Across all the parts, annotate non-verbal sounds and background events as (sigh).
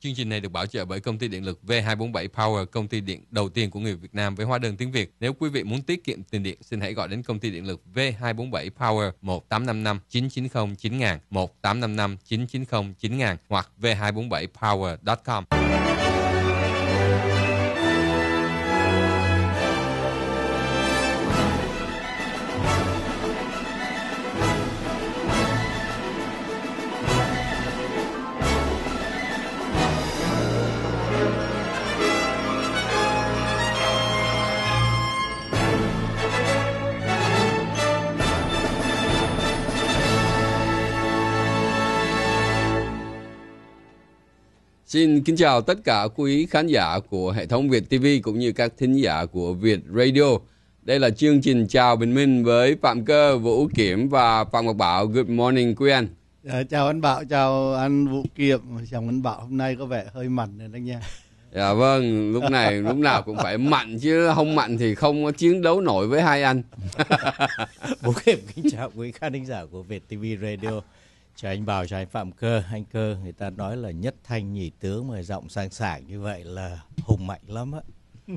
Chương trình này được bảo trợ bởi công ty điện lực V247 Power, công ty điện đầu tiên của người Việt Nam với hóa đơn tiếng Việt. Nếu quý vị muốn tiết kiệm tiền điện, xin hãy gọi đến công ty điện lực V247 Power 1855 990 9000 1855 990 9000 hoặc v247power.com. Xin kính chào tất cả quý khán giả của hệ thống Việt TV cũng như các thính giả của Việt Radio. Đây là chương trình Chào Bình Minh với Phạm Cơ, Vũ Kiểm và Phạm Ngọc Bảo. Good morning quý anh. À, chào anh Bảo, chào anh Vũ Kiểm. Chào anh Bảo hôm nay có vẻ hơi mặn rồi đó nha. Dạ vâng, lúc này lúc nào cũng phải mạnh chứ không mạnh thì không có chiến đấu nổi với hai anh. (laughs) Vũ Kiểm kính chào quý khán giả của Việt TV Radio. Chờ anh bảo cho anh Phạm Cơ Anh Cơ người ta nói là nhất thanh nhị tướng Mà giọng sang sảng như vậy là hùng mạnh lắm á (laughs)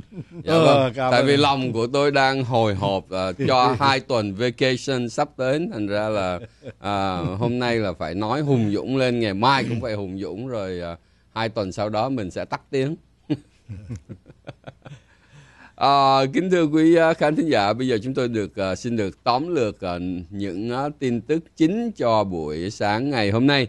Dạ ờ, vâng. Ừ, Tại vì lòng của tôi đang hồi hộp uh, cho (laughs) hai tuần vacation sắp đến thành ra là uh, hôm nay là phải nói hùng dũng lên ngày mai cũng phải hùng dũng rồi uh, hai tuần sau đó mình sẽ tắt tiếng. (laughs) À, kính thưa quý ờ, khán thính giả, bây giờ chúng tôi được ờ, xin được tóm lược những tin tức chính cho buổi sáng ngày hôm nay.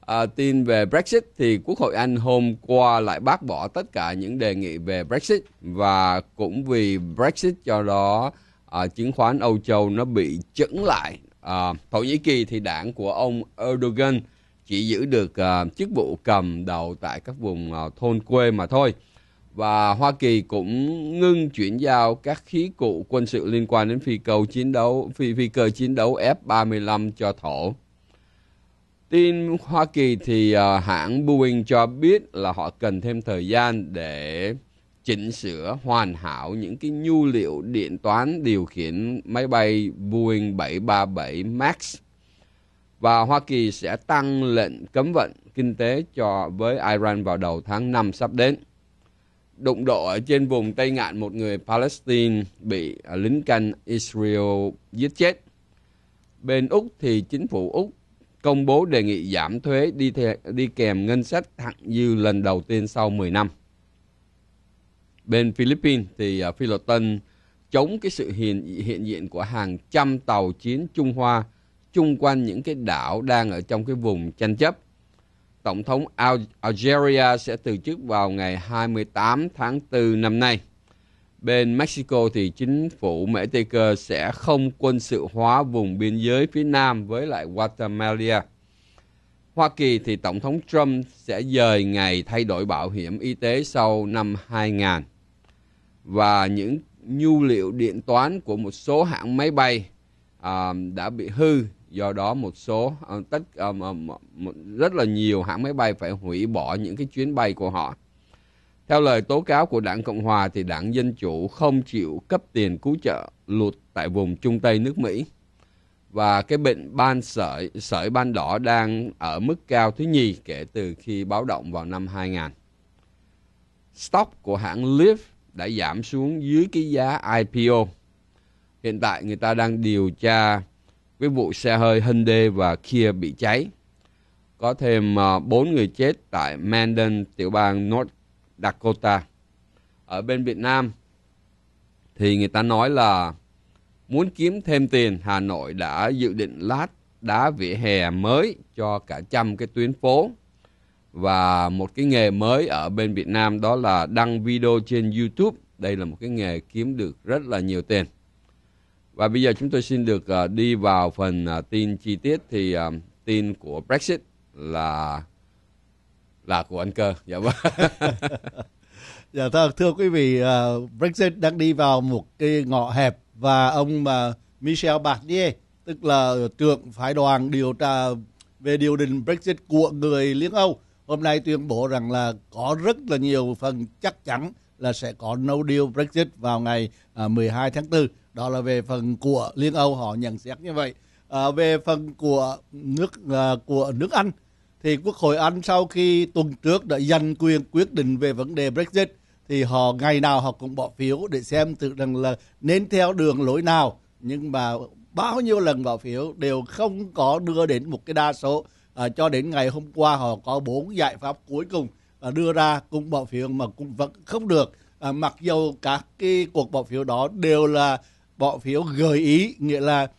À, tin về Brexit thì Quốc hội Anh hôm qua lại bác bỏ tất cả những đề nghị về Brexit và cũng vì Brexit cho đó à, chứng khoán Âu Châu nó bị chững lại. À, Thổ Nhĩ Kỳ thì đảng của ông Erdogan chỉ giữ được à, chức vụ cầm đầu tại các vùng à, thôn quê mà thôi và Hoa Kỳ cũng ngưng chuyển giao các khí cụ quân sự liên quan đến phi cầu chiến đấu phi phi cơ chiến đấu F-35 cho thổ. Tin Hoa Kỳ thì uh, hãng Boeing cho biết là họ cần thêm thời gian để chỉnh sửa hoàn hảo những cái nhu liệu điện toán điều khiển máy bay Boeing 737 Max và Hoa Kỳ sẽ tăng lệnh cấm vận kinh tế cho với Iran vào đầu tháng 5 sắp đến đụng độ ở trên vùng Tây Ngạn một người Palestine bị à, lính canh Israel giết chết. Bên Úc thì chính phủ Úc công bố đề nghị giảm thuế đi, thè, đi kèm ngân sách thặng dư lần đầu tiên sau 10 năm. Bên Philippines thì uh, à, Tân chống cái sự hiện, hiện diện của hàng trăm tàu chiến Trung Hoa chung quanh những cái đảo đang ở trong cái vùng tranh chấp Tổng thống Algeria sẽ từ chức vào ngày 28 tháng 4 năm nay. Bên Mexico thì chính phủ Mỹ Tây Cơ sẽ không quân sự hóa vùng biên giới phía Nam với lại Guatemala. Hoa Kỳ thì Tổng thống Trump sẽ dời ngày thay đổi bảo hiểm y tế sau năm 2000. Và những nhu liệu điện toán của một số hãng máy bay à, đã bị hư do đó một số uh, tất um, um, rất là nhiều hãng máy bay phải hủy bỏ những cái chuyến bay của họ theo lời tố cáo của đảng cộng hòa thì đảng dân chủ không chịu cấp tiền cứu trợ lụt tại vùng trung tây nước mỹ và cái bệnh ban sởi sởi ban đỏ đang ở mức cao thứ nhì kể từ khi báo động vào năm 2000 stock của hãng Lyft đã giảm xuống dưới cái giá IPO hiện tại người ta đang điều tra cái vụ xe hơi Hyundai và Kia bị cháy. Có thêm uh, à, 4 người chết tại Mandan, tiểu bang North Dakota. Ở bên Việt Nam thì người ta nói là muốn kiếm thêm tiền, Hà Nội đã dự định lát đá vỉa hè mới cho cả trăm cái tuyến phố và một cái nghề mới ở bên Việt Nam đó là đăng video trên YouTube. Đây là một cái nghề kiếm được rất là nhiều tiền. Và bây giờ chúng tôi xin được uh, đi vào phần uh, tin chi tiết thì uh, tin của Brexit là là của anh Cơ. Dạ vâng. (laughs) dạ thưa, vâng, thưa quý vị, uh, Brexit đang đi vào một cái ngõ hẹp và ông uh, Michel Barnier, tức là trưởng phái đoàn điều tra về điều đình Brexit của người Liên Âu, hôm nay tuyên bố rằng là có rất là nhiều phần chắc chắn là sẽ có no deal Brexit vào ngày uh, 12 tháng 4 đó là về phần của liên âu họ nhận xét như vậy à, về phần của nước à, của nước anh thì quốc hội anh sau khi tuần trước đã giành quyền quyết định về vấn đề brexit thì họ ngày nào họ cũng bỏ phiếu để xem tự rằng là nên theo đường lối nào nhưng mà bao nhiêu lần bỏ phiếu đều không có đưa đến một cái đa số à, cho đến ngày hôm qua họ có bốn giải pháp cuối cùng à, đưa ra cùng bỏ phiếu mà cũng vẫn không được à, mặc dù các cái cuộc bỏ phiếu đó đều là bỏ phiếu gợi ý nghĩa là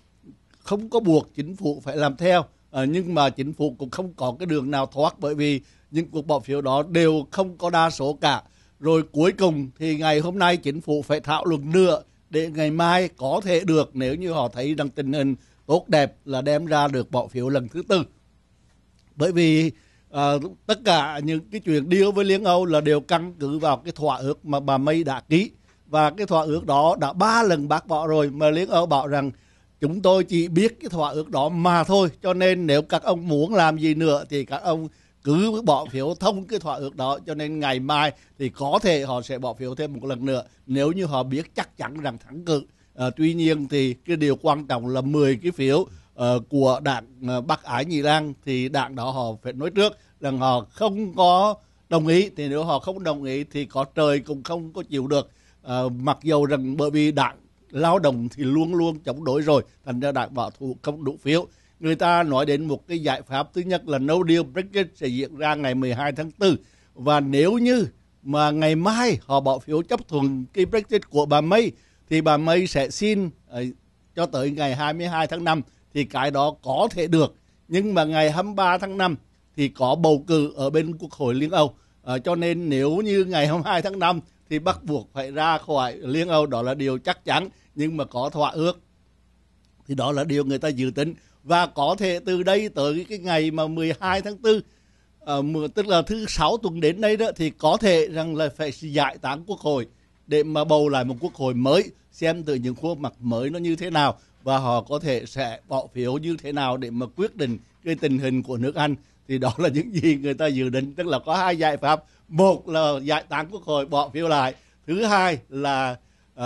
không có buộc chính phủ phải làm theo à, nhưng mà chính phủ cũng không có cái đường nào thoát bởi vì những cuộc bỏ phiếu đó đều không có đa số cả rồi cuối cùng thì ngày hôm nay chính phủ phải thảo luận nữa để ngày mai có thể được nếu như họ thấy rằng tình hình tốt đẹp là đem ra được bỏ phiếu lần thứ tư bởi vì à, tất cả những cái chuyện điều với liên âu là đều căn cứ vào cái thỏa ước mà bà may đã ký và cái thỏa ước đó đã ba lần bác bỏ rồi mà liên âu bảo rằng chúng tôi chỉ biết cái thỏa ước đó mà thôi cho nên nếu các ông muốn làm gì nữa thì các ông cứ bỏ phiếu thông cái thỏa ước đó cho nên ngày mai thì có thể họ sẽ bỏ phiếu thêm một lần nữa nếu như họ biết chắc chắn rằng thắng cử à, ờ, tuy nhiên thì cái điều quan trọng là 10 cái phiếu uh, của đảng uh, Bắc Ái Nhị Lan thì đảng đó họ phải nói trước rằng họ không có đồng ý thì nếu họ không đồng ý thì có trời cũng không có chịu được à, mặc dù rằng bởi vì đảng lao động thì luôn luôn chống đối rồi thành ra đảng bảo thủ không đủ phiếu người ta nói đến một cái giải pháp thứ nhất là no deal Brexit sẽ diễn ra ngày 12 tháng 4 và nếu như mà ngày mai họ bỏ phiếu chấp thuận cái Brexit của bà May thì bà May sẽ xin ờ, cho tới ngày 22 tháng 5 thì cái đó có thể được nhưng mà ngày 23 tháng 5 thì có bầu cử ở bên Quốc hội Liên Âu à, cho nên nếu như ngày 22 tháng 5 thì bắt buộc phải ra khỏi Liên Âu đó là điều chắc chắn nhưng mà có thỏa ước thì đó là điều người ta dự tính và có thể từ đây tới cái ngày mà 12 tháng 4 uh, ờ, tức là thứ sáu tuần đến đây đó thì có thể rằng là phải giải tán quốc hội để mà bầu lại một quốc hội mới xem từ những khuôn mặt mới nó như thế nào và họ có thể sẽ bỏ phiếu như thế nào để mà quyết định cái tình hình của nước Anh thì đó là những gì người ta dự định tức là có hai giải pháp một là giải tán quốc hội bỏ phiếu lại thứ hai là uh,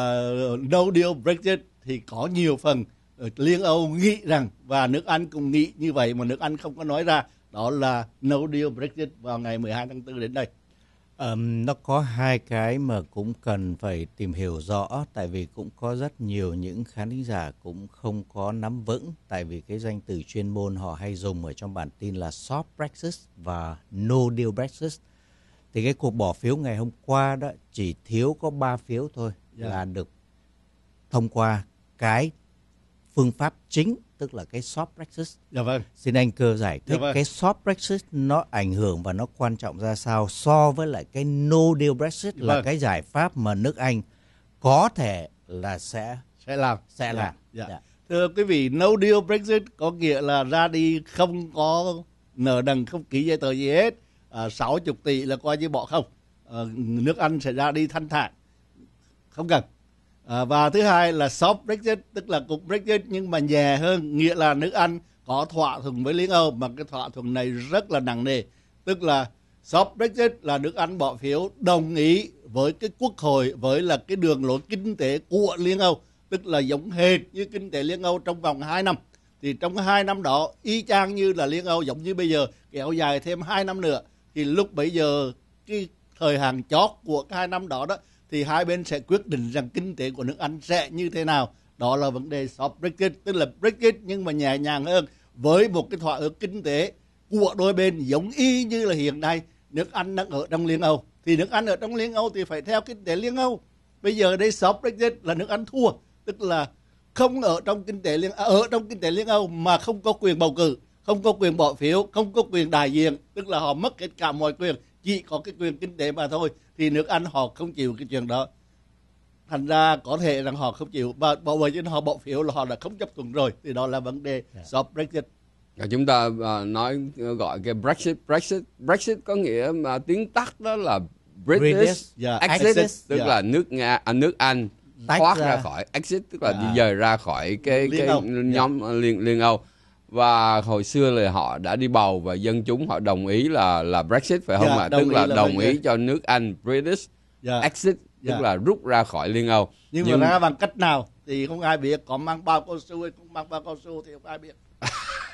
no deal brexit thì có nhiều phần ờ, liên âu nghĩ rằng và nước anh cũng nghĩ như vậy mà nước anh không có nói ra đó là no deal brexit vào ngày 12 tháng 4 đến đây Um, nó có hai cái mà cũng cần phải tìm hiểu rõ tại vì cũng có rất nhiều những khán giả cũng không có nắm vững tại vì cái danh từ chuyên môn họ hay dùng ở trong bản tin là soft Brexit và no deal Brexit thì cái cuộc bỏ phiếu ngày hôm qua đó chỉ thiếu có 3 phiếu thôi yeah. Dạ. là được thông qua cái phương pháp chính tức là cái soft Brexit. Dạ vâng. Xin anh cơ giải dạ thích dạ vâng. cái soft Brexit nó ảnh hưởng và nó quan trọng ra sao so với lại cái no deal Brexit dạ là vâng. cái giải pháp mà nước Anh có thể là sẽ sẽ làm sẽ dạ. làm. Dạ. Dạ. Thưa quý vị, no deal Brexit có nghĩa là ra đi không có nợ đần không ký giấy tờ gì hết à, ờ, 60 tỷ là coi như bỏ không à, nước Anh sẽ ra đi thanh thản không cần à, và thứ hai là soft Brexit tức là cục Brexit nhưng mà nhẹ hơn nghĩa là nước Anh có thỏa thuận với Liên Âu mà cái thỏa thuận này rất là nặng nề tức là soft Brexit là nước Anh bỏ phiếu đồng ý với cái quốc hội với là cái đường lối kinh tế của Liên Âu tức là giống hệt như kinh tế Liên Âu trong vòng 2 năm thì trong hai năm đó y chang như là Liên Âu giống như bây giờ kéo dài thêm hai năm nữa thì lúc bấy giờ cái thời hạn chót của hai năm đó đó thì hai bên sẽ quyết định rằng kinh tế của nước Anh sẽ như thế nào. Đó là vấn đề soft Brexit, tức là Brexit nhưng mà nhẹ nhàng hơn với một cái thỏa ước kinh tế của đôi bên giống y như là hiện nay nước Anh đang ở trong Liên Âu. Thì nước Anh ở trong Liên Âu thì phải theo kinh tế Liên Âu. Bây giờ đây soft Brexit là nước Anh thua, tức là không ở trong kinh tế liên ở trong kinh tế liên Âu mà không có quyền bầu cử không có quyền bỏ phiếu không có quyền đại diện tức là họ mất hết cả mọi quyền chỉ có cái quyền kinh tế mà thôi thì nước anh họ không chịu cái chuyện đó thành ra có thể rằng họ không chịu và bảo vệ cho họ bỏ phiếu là họ đã không chấp thuận rồi thì đó là vấn đề yeah. Dạ. soft brexit chúng ta à, nói à, gọi cái brexit brexit brexit có nghĩa mà tiếng tắt đó là british, british yeah. exit, dạ, exit tức yeah. là nước dạ. nga à, nước anh à, thoát ra. ra khỏi exit tức là yeah. đi rời ra khỏi cái liên cái Âu. nhóm yeah. liên liên Âu và hồi xưa là họ đã đi bầu và dân chúng họ đồng ý là là Brexit phải không dạ, ạ? Yeah, Tức là, là đồng ý cho nước Anh British yeah. Dạ. exit tức dạ. là rút ra khỏi Liên Âu. Nhưng, Nhưng mà ra bằng cách nào thì không ai biết, có mang bao cao su hay không mang bao cao su thì không ai biết. (laughs)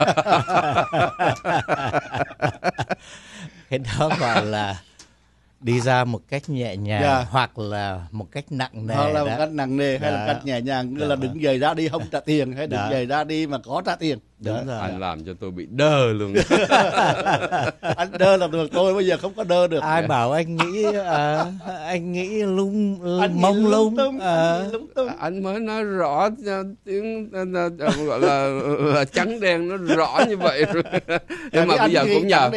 cái đó gọi là đi ra một cách nhẹ nhàng yeah. Dạ. hoặc là một cách nặng nề hoặc là một đó. cách nặng nề hay đó. là dạ. cách nhẹ nhàng như dạ là vâng. đứng dậy ra đi không trả tiền hay đứng dậy ra đi mà có trả tiền đúng đó. rồi anh làm cho tôi bị đơ luôn (laughs) anh đơ làm được tôi bây giờ không có đơ được ai bảo anh nghĩ à, anh nghĩ lung, anh mông lung, lung, tung, à. lung tung. anh mới nói rõ tiếng ờ, gọi là, là trắng đen nó rõ như vậy (laughs) nhưng mà bây giờ cũng nhờ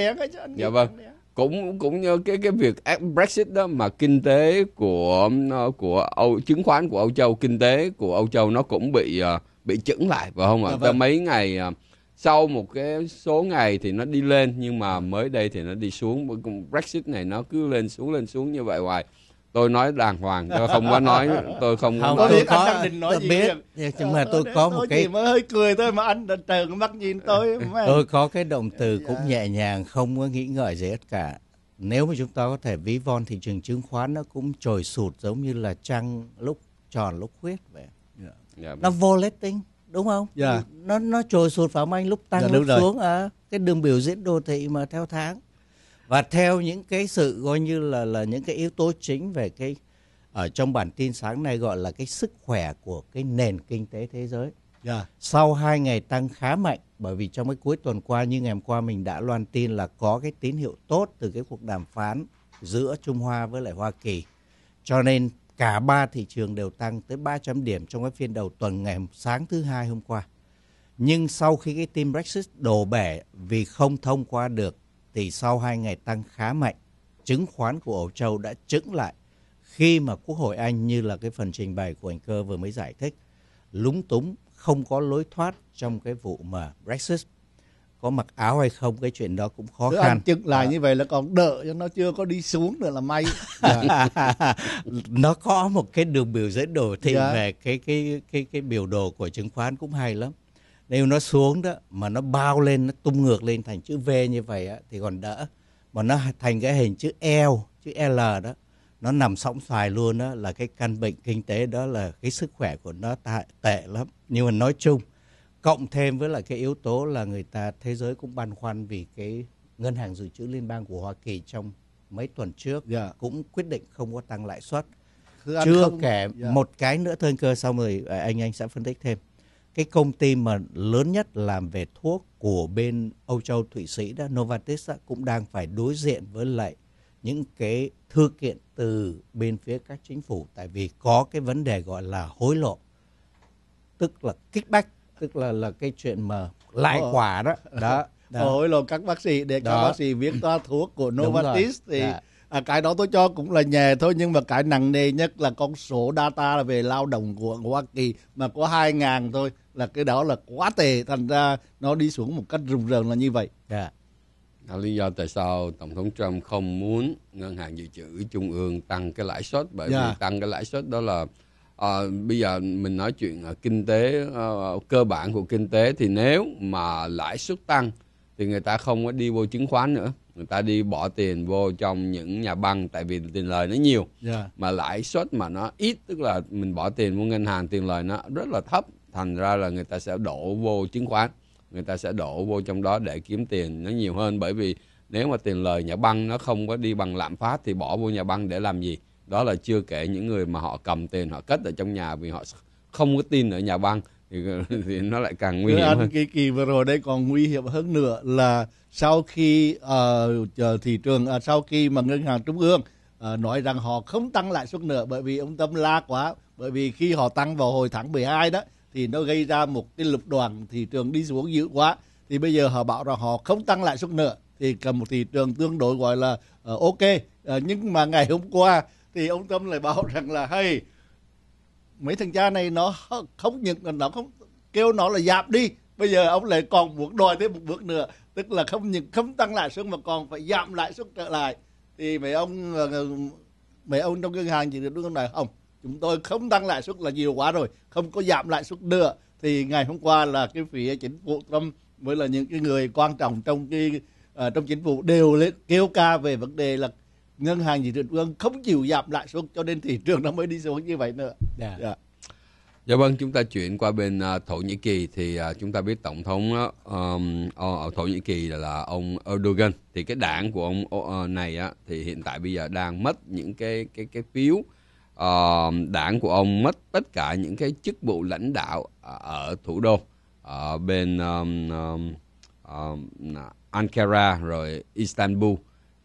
dạ vâng đen cũng cũng như cái cái việc Brexit đó mà kinh tế của ờ, của Âu chứng khoán của Âu Châu kinh tế của Âu Châu nó cũng bị ờ, bị chững lại phải không ạ? À, vâng. mấy ngày ờ, sau một cái số ngày thì nó đi lên nhưng mà mới đây thì nó đi xuống Brexit này nó cứ lên xuống lên xuống như vậy hoài tôi nói đàng hoàng tôi không có nói tôi không, không nói. tôi biết anh có, Đình nói tôi gì biết nhưng mà tôi, ờ, tôi có một cái mới hơi cười thôi mà anh trừng mắt nhìn tôi (laughs) tôi có cái động từ dạ. cũng nhẹ nhàng không có nghĩ ngợi gì hết cả nếu mà chúng ta có thể ví von thị trường chứng khoán nó cũng trồi sụt giống như là trăng lúc tròn lúc khuyết vậy yeah. Dạ. yeah. Dạ, vâng. nó volatile đúng không yeah. nó nó trồi sụt phải không anh lúc tăng yeah, lúc rồi. xuống à, cái đường biểu diễn đô thị mà theo tháng và theo những cái sự coi như là là những cái yếu tố chính về cái ở trong bản tin sáng nay gọi là cái sức khỏe của cái nền kinh tế thế giới. Yeah. Dạ. Sau hai ngày tăng khá mạnh bởi vì trong cái cuối tuần qua như ngày hôm qua mình đã loan tin là có cái tín hiệu tốt từ cái cuộc đàm phán giữa Trung Hoa với lại Hoa Kỳ. Cho nên cả ba thị trường đều tăng tới 300 điểm trong cái phiên đầu tuần ngày sáng thứ hai hôm qua. Nhưng sau khi cái team Brexit đổ bể vì không thông qua được thì sau hai ngày tăng khá mạnh, chứng khoán của Âu Châu đã trứng lại khi mà Quốc hội Anh như là cái phần trình bày của anh Cơ vừa mới giải thích, lúng túng, không có lối thoát trong cái vụ mà Brexit có mặc áo hay không cái chuyện đó cũng khó Cứ khăn chừng lại à. như vậy là còn đợi cho nó chưa có đi xuống nữa là may dạ. (laughs) nó có một cái đường biểu dẫn đồ thị yeah. Dạ. về cái cái cái cái biểu đồ của chứng khoán cũng hay lắm nếu nó xuống đó mà nó bao lên nó tung ngược lên thành chữ V như vậy á, thì còn đỡ mà nó thành cái hình chữ L chữ L đó nó nằm sóng xoài luôn đó là cái căn bệnh kinh tế đó là cái sức khỏe của nó tệ, lắm nhưng mà nói chung cộng thêm với là cái yếu tố là người ta thế giới cũng băn khoăn vì cái ngân hàng dự trữ liên bang của Hoa Kỳ trong mấy tuần trước yeah. Dạ. cũng quyết định không có tăng lãi suất chưa không... kể yeah. Dạ. một cái nữa thôi cơ xong rồi à, anh anh sẽ phân tích thêm cái công ty mà lớn nhất làm về thuốc của bên Âu Châu Thụy Sĩ đó Novartis đó, cũng đang phải đối diện với lại những cái thư kiện từ bên phía các chính phủ tại vì có cái vấn đề gọi là hối lộ tức là kickback tức là là cái chuyện mà lại ờ. quả đó (laughs) đó, ờ, đó. hối lộ các bác sĩ để đó. các bác sĩ viết ra thuốc của Novartis thì đó. Dạ. À, cái đó tôi cho cũng là nhẹ thôi nhưng mà cái nặng nề nhất là con số data về lao động của Hoa Kỳ mà có 2 ngàn thôi là cái đó là quá tệ thành ra nó đi xuống một cách rùng rợn là như vậy yeah. Dạ. đó lý do tại sao tổng thống trump không muốn ngân hàng dự trữ trung ương tăng cái lãi suất bởi yeah. vì dạ. tăng cái lãi suất đó là à, bây giờ mình nói chuyện à, kinh tế à, cơ bản của kinh tế thì nếu mà lãi suất tăng thì người ta không có đi vô chứng khoán nữa người ta đi bỏ tiền vô trong những nhà băng tại vì tiền lời nó nhiều yeah. Dạ. mà lãi suất mà nó ít tức là mình bỏ tiền vô ngân hàng tiền lời nó rất là thấp thành ra là người ta sẽ đổ vô chứng khoán người ta sẽ đổ vô trong đó để kiếm tiền nó nhiều hơn bởi vì nếu mà tiền lời nhà băng nó không có đi bằng lạm phát thì bỏ vô nhà băng để làm gì đó là chưa kể những người mà họ cầm tiền họ cất ở trong nhà vì họ không có tin ở nhà băng thì, (laughs) thì nó lại càng nguy hiểm anh, hơn. Cái kỳ vừa rồi đây còn nguy hiểm hơn nữa là sau khi uh, thị trường uh, sau khi mà ngân hàng trung ương uh, nói rằng họ không tăng lãi suất nữa bởi vì ông tâm la quá bởi vì khi họ tăng vào hồi tháng 12 đó thì nó gây ra một cái lục đoàn thị trường đi xuống dữ quá thì bây giờ họ bảo rằng họ không tăng lãi suất nữa thì cầm một thị trường tương đối gọi là uh, ok uh, nhưng mà ngày hôm qua thì ông Tâm lại bảo rằng là hay mấy thằng cha này nó không những nó không kêu nó là giảm đi bây giờ ông lại còn muốn đòi thêm một bước nữa tức là không những không tăng lãi suất mà còn phải giảm lãi suất trở lại thì mấy ông ờ, mấy ông trong ngân hàng chỉ được đúng không này không chúng tôi không tăng lãi suất là nhiều quá rồi không có giảm lãi suất nữa thì ngày hôm qua là cái phía chính phủ Trump với là những cái người quan trọng trong cái uh, trong chính phủ đều lên kêu ca về vấn đề là ngân hàng dự trữ ương không chịu giảm lãi suất cho nên thị trường nó mới đi xuống như vậy nữa. Yeah. Dạ. Yeah. Dạ. dạ vâng, chúng ta chuyển qua bên uh, Thổ Nhĩ Kỳ thì uh, chúng ta biết tổng thống uh, um, ở Thổ Nhĩ Kỳ là, là ông Erdogan thì cái đảng của ông uh, này á uh, thì hiện tại bây giờ đang mất những cái cái cái phiếu uh, đảng của ông mất tất cả những cái chức vụ lãnh đạo ở thủ đô ở ờ, bên um, um, Ankara rồi Istanbul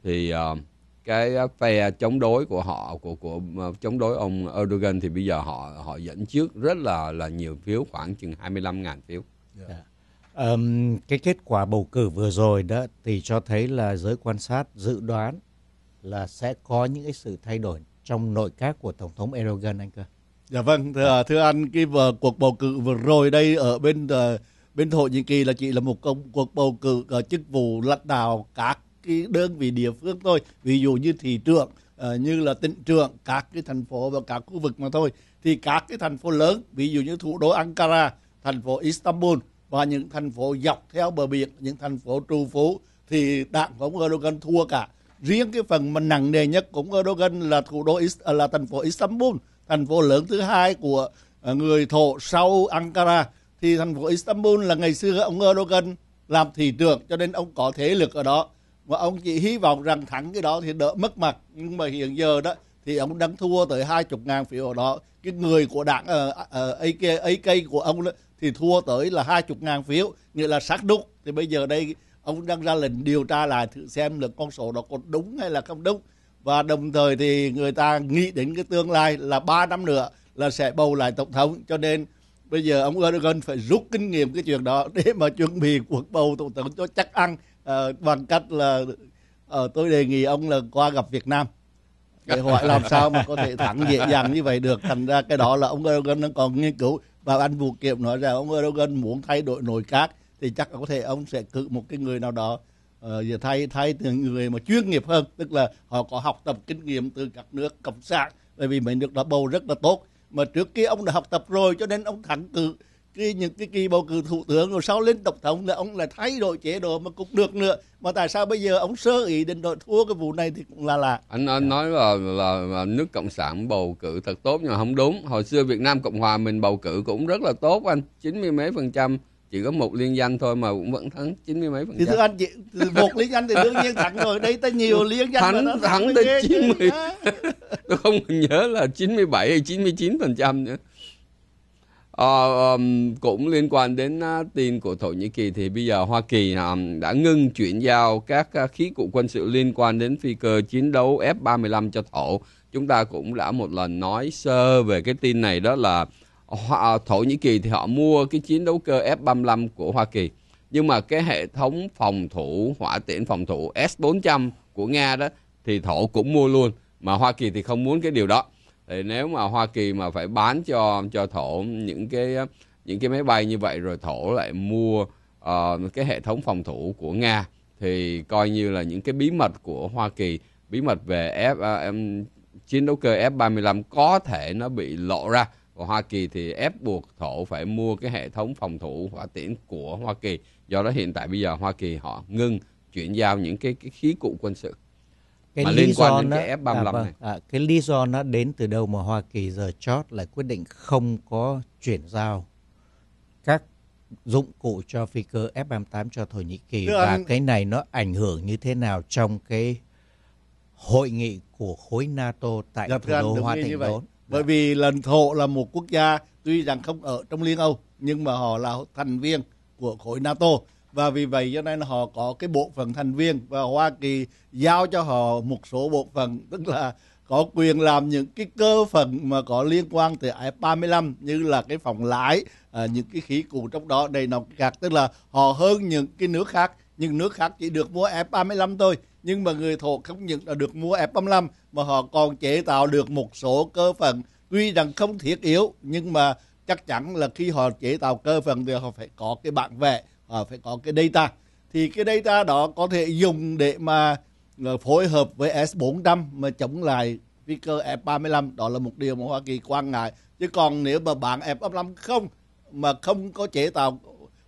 thì uh, cái phe chống đối của họ của của chống đối ông Erdogan thì bây giờ họ họ dẫn trước rất là là nhiều phiếu khoảng chừng 25.000 phiếu. Yeah. Dạ. Um, cái kết quả bầu cử vừa rồi đó thì cho thấy là giới quan sát dự đoán là sẽ có những cái sự thay đổi trong nội các của Tổng thống Erdogan anh cơ? Dạ vâng, thưa, à, thưa anh, cái vừa, cuộc bầu cử vừa rồi đây ở bên à, bên Thổ Nhĩ Kỳ là chỉ là một công, cuộc bầu cử uh, chức vụ lãnh đạo các cái đơn vị địa phương thôi, ví dụ như thị trưởng, uh, như là tỉnh trưởng, các cái thành phố và các khu vực mà thôi. Thì các cái thành phố lớn, ví dụ như thủ đô Ankara, thành phố Istanbul và những thành phố dọc theo bờ biển, những thành phố trù phú thì đảng của ông Erdogan thua cả riêng cái phần mà nặng nề nhất cũng Erdogan là thủ đô à, là thành phố Istanbul thành phố lớn thứ hai của à, người thổ sau Ankara thì thành phố Istanbul là ngày xưa ông Erdogan làm thị trưởng cho nên ông có thế lực ở đó và ông chỉ hy vọng rằng thắng cái đó thì đỡ mất mặt nhưng mà hiện giờ đó thì ông đang thua tới hai chục ngàn phiếu ở đó cái người của đảng uh, ờ, uh, ờ, AK, AK của ông đó, thì thua tới là hai chục ngàn phiếu nghĩa là sát đúc thì bây giờ đây ông đang ra lệnh điều tra lại thử xem là con số đó có đúng hay là không đúng và đồng thời thì người ta nghĩ đến cái tương lai là 3 năm nữa là sẽ bầu lại tổng thống cho nên bây giờ ông Erdogan phải rút kinh nghiệm cái chuyện đó để mà chuẩn bị cuộc bầu tổng thống cho chắc ăn à, bằng cách là à, tôi đề nghị ông là qua gặp Việt Nam để hỏi làm sao mà có thể thẳng dễ dàng như vậy được thành ra cái đó là ông Erdogan đang còn nghiên cứu và anh Vũ Kiệm nói rằng ông Erdogan muốn thay đổi nội các thì chắc có thể ông sẽ cử một cái người nào đó uh, thay thay từ người mà chuyên nghiệp hơn tức là họ có học tập kinh nghiệm từ các nước cộng sản bởi vì mấy nước đã bầu rất là tốt mà trước kia ông đã học tập rồi cho nên ông thắng cử cái những cái kỳ bầu cử thủ tướng rồi sau lên tổng thống là ông lại thay đổi chế độ mà cũng được nữa mà tại sao bây giờ ông sơ ý đến đội thua cái vụ này thì cũng là lạ anh anh dạ. nói là, là là nước cộng sản bầu cử thật tốt nhưng mà không đúng hồi xưa Việt Nam Cộng hòa mình bầu cử cũng rất là tốt anh chín mươi mấy phần trăm chỉ có một liên danh thôi mà cũng vẫn thắng chín mươi mấy phần thì trăm. thưa anh chị một liên danh thì đương nhiên thắng rồi đây tới nhiều liên danh thắng thắng, thắng đến chín mươi (laughs) tôi không nhớ là chín mươi bảy hay chín mươi chín phần trăm nữa à, um, cũng liên quan đến uh, tin của thổ nhĩ kỳ thì bây giờ hoa kỳ um, đã ngưng chuyển giao các uh, khí cụ quân sự liên quan đến phi cơ chiến đấu f 35 cho thổ chúng ta cũng đã một lần nói sơ về cái tin này đó là họ Thổ Nhĩ Kỳ thì họ mua cái chiến đấu cơ F-35 của Hoa Kỳ nhưng mà cái hệ thống phòng thủ hỏa tiễn phòng thủ S-400 của Nga đó thì Thổ cũng mua luôn mà Hoa Kỳ thì không muốn cái điều đó thì nếu mà Hoa Kỳ mà phải bán cho cho Thổ những cái những cái máy bay như vậy rồi Thổ lại mua uh, cái hệ thống phòng thủ của Nga thì coi như là những cái bí mật của Hoa Kỳ bí mật về F uh, chiến đấu cơ F-35 có thể nó bị lộ ra còn Hoa Kỳ thì ép buộc thổ phải mua cái hệ thống phòng thủ hỏa tiễn của Hoa Kỳ. Do đó hiện tại bây giờ Hoa Kỳ họ ngưng chuyển giao những cái, cái khí cụ quân sự cái mà liên quan đến đó, cái F-35 à, vâng. này. À, cái lý do nó đến từ đâu mà Hoa Kỳ giờ chót lại quyết định không có chuyển giao các dụng cụ cho phi cơ F-38 cho Thổ Nhĩ Kỳ Được và anh... cái này nó ảnh hưởng như thế nào trong cái hội nghị của khối NATO tại Được dạ, thủ đô Hoa Thịnh Đốn? bởi vì là hộ là một quốc gia tuy rằng không ở trong liên âu nhưng mà họ là thành viên của khối nato và vì vậy cho nên họ có cái bộ phận thành viên và hoa kỳ giao cho họ một số bộ phận tức là có quyền làm những cái cơ phận mà có liên quan tới F-35 như là cái phòng lái, à, những cái khí cụ trong đó đầy nọc gạt tức là họ hơn những cái nước khác nhưng nước khác chỉ được mua F-35 thôi nhưng mà người thuộc không những là được mua F-35 mà họ còn chế tạo được một số cơ phần tuy rằng không thiết yếu nhưng mà chắc chắn là khi họ chế tạo cơ phần thì họ phải có cái bản vẽ họ phải có cái data thì cái data đó có thể dùng để mà ờ, phối hợp với S-400 mà chống lại phi cơ F-35 đó là một điều mà Hoa Kỳ quan ngại chứ còn nếu mà bạn F-35 không mà không có chế tạo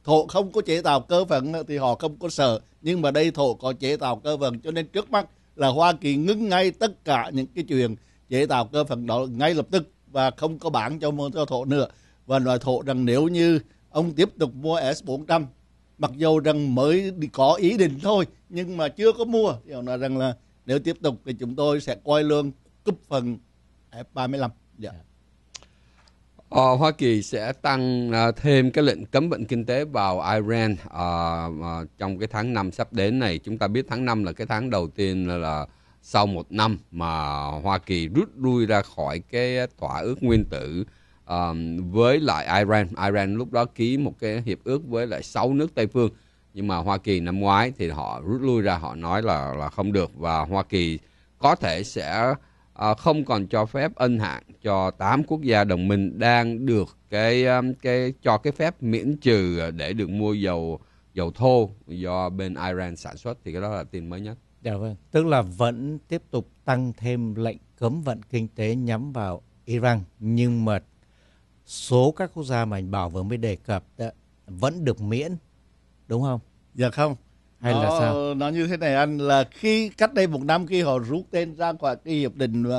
thổ không có chế tạo cơ phận thì họ không có sợ nhưng mà đây thổ có chế tạo cơ phận cho nên trước mắt là Hoa Kỳ ngưng ngay tất cả những cái chuyện chế tạo cơ phận đó ngay lập tức và không có bản cho mua cho thổ nữa và nói thổ rằng nếu như ông tiếp tục mua S400 mặc dù rằng mới có ý định thôi nhưng mà chưa có mua thì họ nói rằng là nếu tiếp tục thì chúng tôi sẽ coi lương cúp phần F35 dạ. Yeah. Dạ. Ờ, Hoa Kỳ sẽ tăng ờ, thêm cái lệnh cấm vận kinh tế vào Iran uh, trong cái tháng 5 sắp đến này. Chúng ta biết tháng 5 là cái tháng đầu tiên là, sau một năm mà Hoa Kỳ rút lui ra khỏi cái thỏa ước nguyên tử um, với lại Iran. Iran lúc đó ký một cái hiệp ước với lại 6 nước Tây phương. Nhưng mà Hoa Kỳ năm ngoái thì họ rút lui ra họ nói là là không được và Hoa Kỳ có thể sẽ Ờ, không còn cho phép ân hạn cho 8 quốc gia đồng minh đang được cái um, cái cho cái phép miễn trừ để được mua dầu dầu thô do bên Iran sản xuất thì cái đó là tin mới nhất. Dạ vâng, tức là vẫn tiếp tục tăng thêm lệnh cấm vận kinh tế nhắm vào Iran nhưng mà số các quốc gia mà anh bảo vừa mới đề cập đó, vẫn được miễn đúng không? Dạ không hay nó, là sao nó như thế này anh là khi cách đây một năm khi họ rút tên ra khỏi cái hiệp định và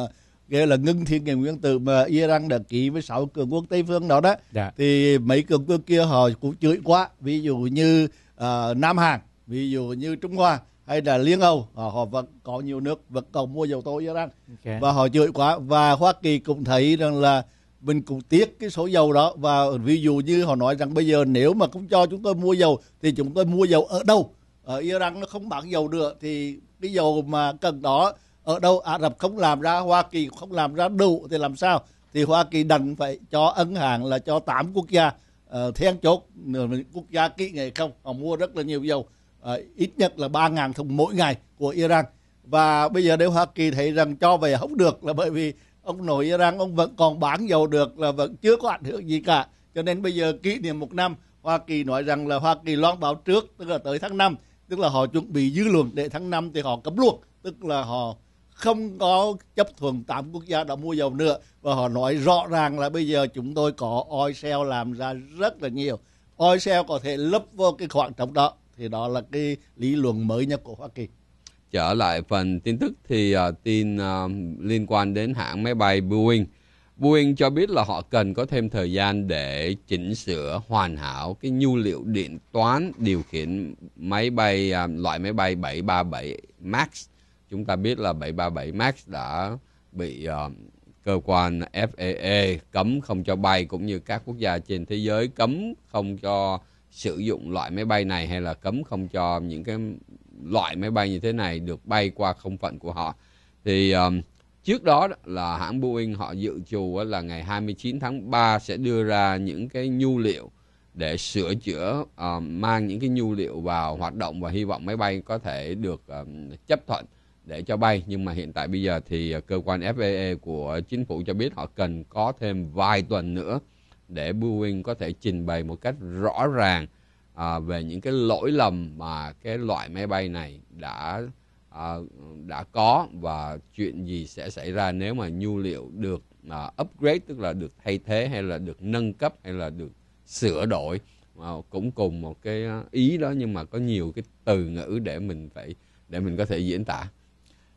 gọi là ngưng thiên nghiệm nguyên tử mà Iran đã ký với sáu cường quốc Tây phương đó đó dạ. thì mấy cường quốc kia họ cũng chửi quá ví dụ như uh, Nam Hàn ví dụ như Trung Hoa hay là Liên Âu họ, họ vẫn có nhiều nước vẫn còn mua dầu thô Iran okay. và họ chửi quá và Hoa Kỳ cũng thấy rằng là mình cũng tiếc cái số dầu đó và ví dụ như họ nói rằng bây giờ nếu mà không cho chúng tôi mua dầu thì chúng tôi mua dầu ở đâu ở Iran nó không bán dầu được thì cái dầu mà cần đó ở đâu Ả Rập không làm ra Hoa Kỳ không làm ra đủ thì làm sao thì Hoa Kỳ đành phải cho ấn hàng là cho 8 quốc gia uh, then chốt quốc gia kỹ nghệ không họ mua rất là nhiều dầu uh, ít nhất là 3.000 thùng mỗi ngày của Iran và bây giờ nếu Hoa Kỳ thấy rằng cho về không được là bởi vì ông nội Iran ông vẫn còn bán dầu được là vẫn chưa có ảnh hưởng gì cả cho nên bây giờ kỷ niệm một năm Hoa Kỳ nói rằng là Hoa Kỳ loan báo trước tức là tới tháng 5 tức là họ chuẩn bị dư luận để tháng 5 thì họ cấm luôn tức là họ không có chấp thuận tám quốc gia đã mua dầu nữa và họ nói rõ ràng là bây giờ chúng tôi có oil shale làm ra rất là nhiều oil shale có thể lấp vô cái khoảng trống đó thì đó là cái lý luận mới nhất của Hoa Kỳ trở lại phần tin tức thì uh, tin uh, liên quan đến hãng máy bay Boeing Boeing cho biết là họ cần có thêm thời gian để chỉnh sửa hoàn hảo cái nhu liệu điện toán điều khiển máy bay à, loại máy bay 737 Max. Chúng ta biết là 737 Max đã bị à, cơ quan FAA cấm không cho bay cũng như các quốc gia trên thế giới cấm không cho sử dụng loại máy bay này hay là cấm không cho những cái loại máy bay như thế này được bay qua không phận của họ. Thì uh, Trước đó là hãng Boeing họ dự trù là ngày 29 tháng 3 sẽ đưa ra những cái nhu liệu để sửa chữa uh, mang những cái nhu liệu vào hoạt động và hy vọng máy bay có thể được uh, chấp thuận để cho bay nhưng mà hiện tại bây giờ thì ờ, cơ quan FAA của chính phủ cho biết họ cần có thêm vài tuần nữa để Boeing có thể trình bày một cách rõ ràng à, về những cái lỗi lầm mà cái loại máy bay này đã à, đã có và chuyện gì sẽ xảy ra nếu mà nhu liệu được à, upgrade tức là được thay thế hay là được nâng cấp hay là được sửa đổi à, cũng cùng một cái à, ý đó nhưng mà có nhiều cái từ ngữ để mình phải để mình có thể diễn tả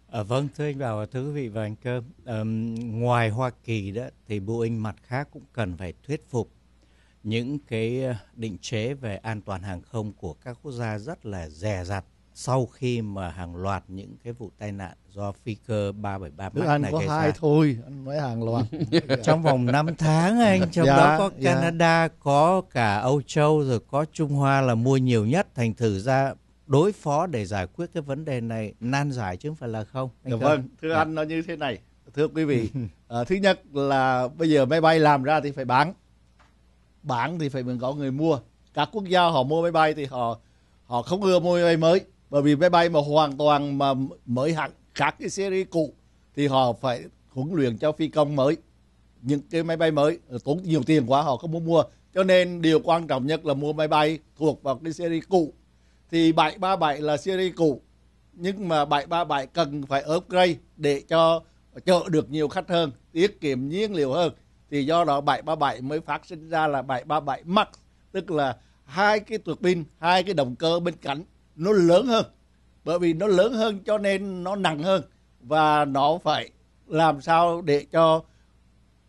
à, vâng thưa anh bảo thưa quý vị và anh cơ, à, ngoài Hoa Kỳ đó thì Boeing mặt khác cũng cần phải thuyết phục những cái ờ, định chế về an toàn hàng không của các quốc gia rất là dè dặt sau khi mà hàng loạt những cái vụ tai nạn do phi cơ 373 Max anh này có gây hai ra. thôi, anh nói hàng loạt. (laughs) trong vòng 5 tháng anh, ừ. trong dạ, đó có dạ. Canada, dạ. có cả Âu Châu rồi có Trung Hoa là mua nhiều nhất, thành thử ra đối phó để giải quyết cái vấn đề này nan giải chứ không phải là không. Anh dạ vâng, thưa dạ. anh nó như thế này. Thưa quý vị, à, thứ nhất là bây giờ máy bay làm ra thì phải bán. Bán thì phải mình có người mua. Các quốc gia họ mua máy bay thì họ họ không ưa mua máy bay mới bởi vì máy bay mà hoàn toàn mà mới hẳn các cái series cũ thì họ phải huấn luyện cho phi công mới những cái máy bay mới ờ, tốn nhiều tiền quá họ không muốn mua cho nên điều quan trọng nhất là mua máy bay thuộc vào cái series cũ thì 737 là series cũ nhưng mà 737 cần phải upgrade để cho chở được nhiều khách hơn tiết kiệm nhiên liệu hơn thì do đó 737 mới phát sinh ra là 737 Max tức là hai cái tuột pin hai cái động cơ bên cạnh nó lớn hơn bởi vì nó lớn hơn cho nên nó nặng hơn và nó phải làm sao để cho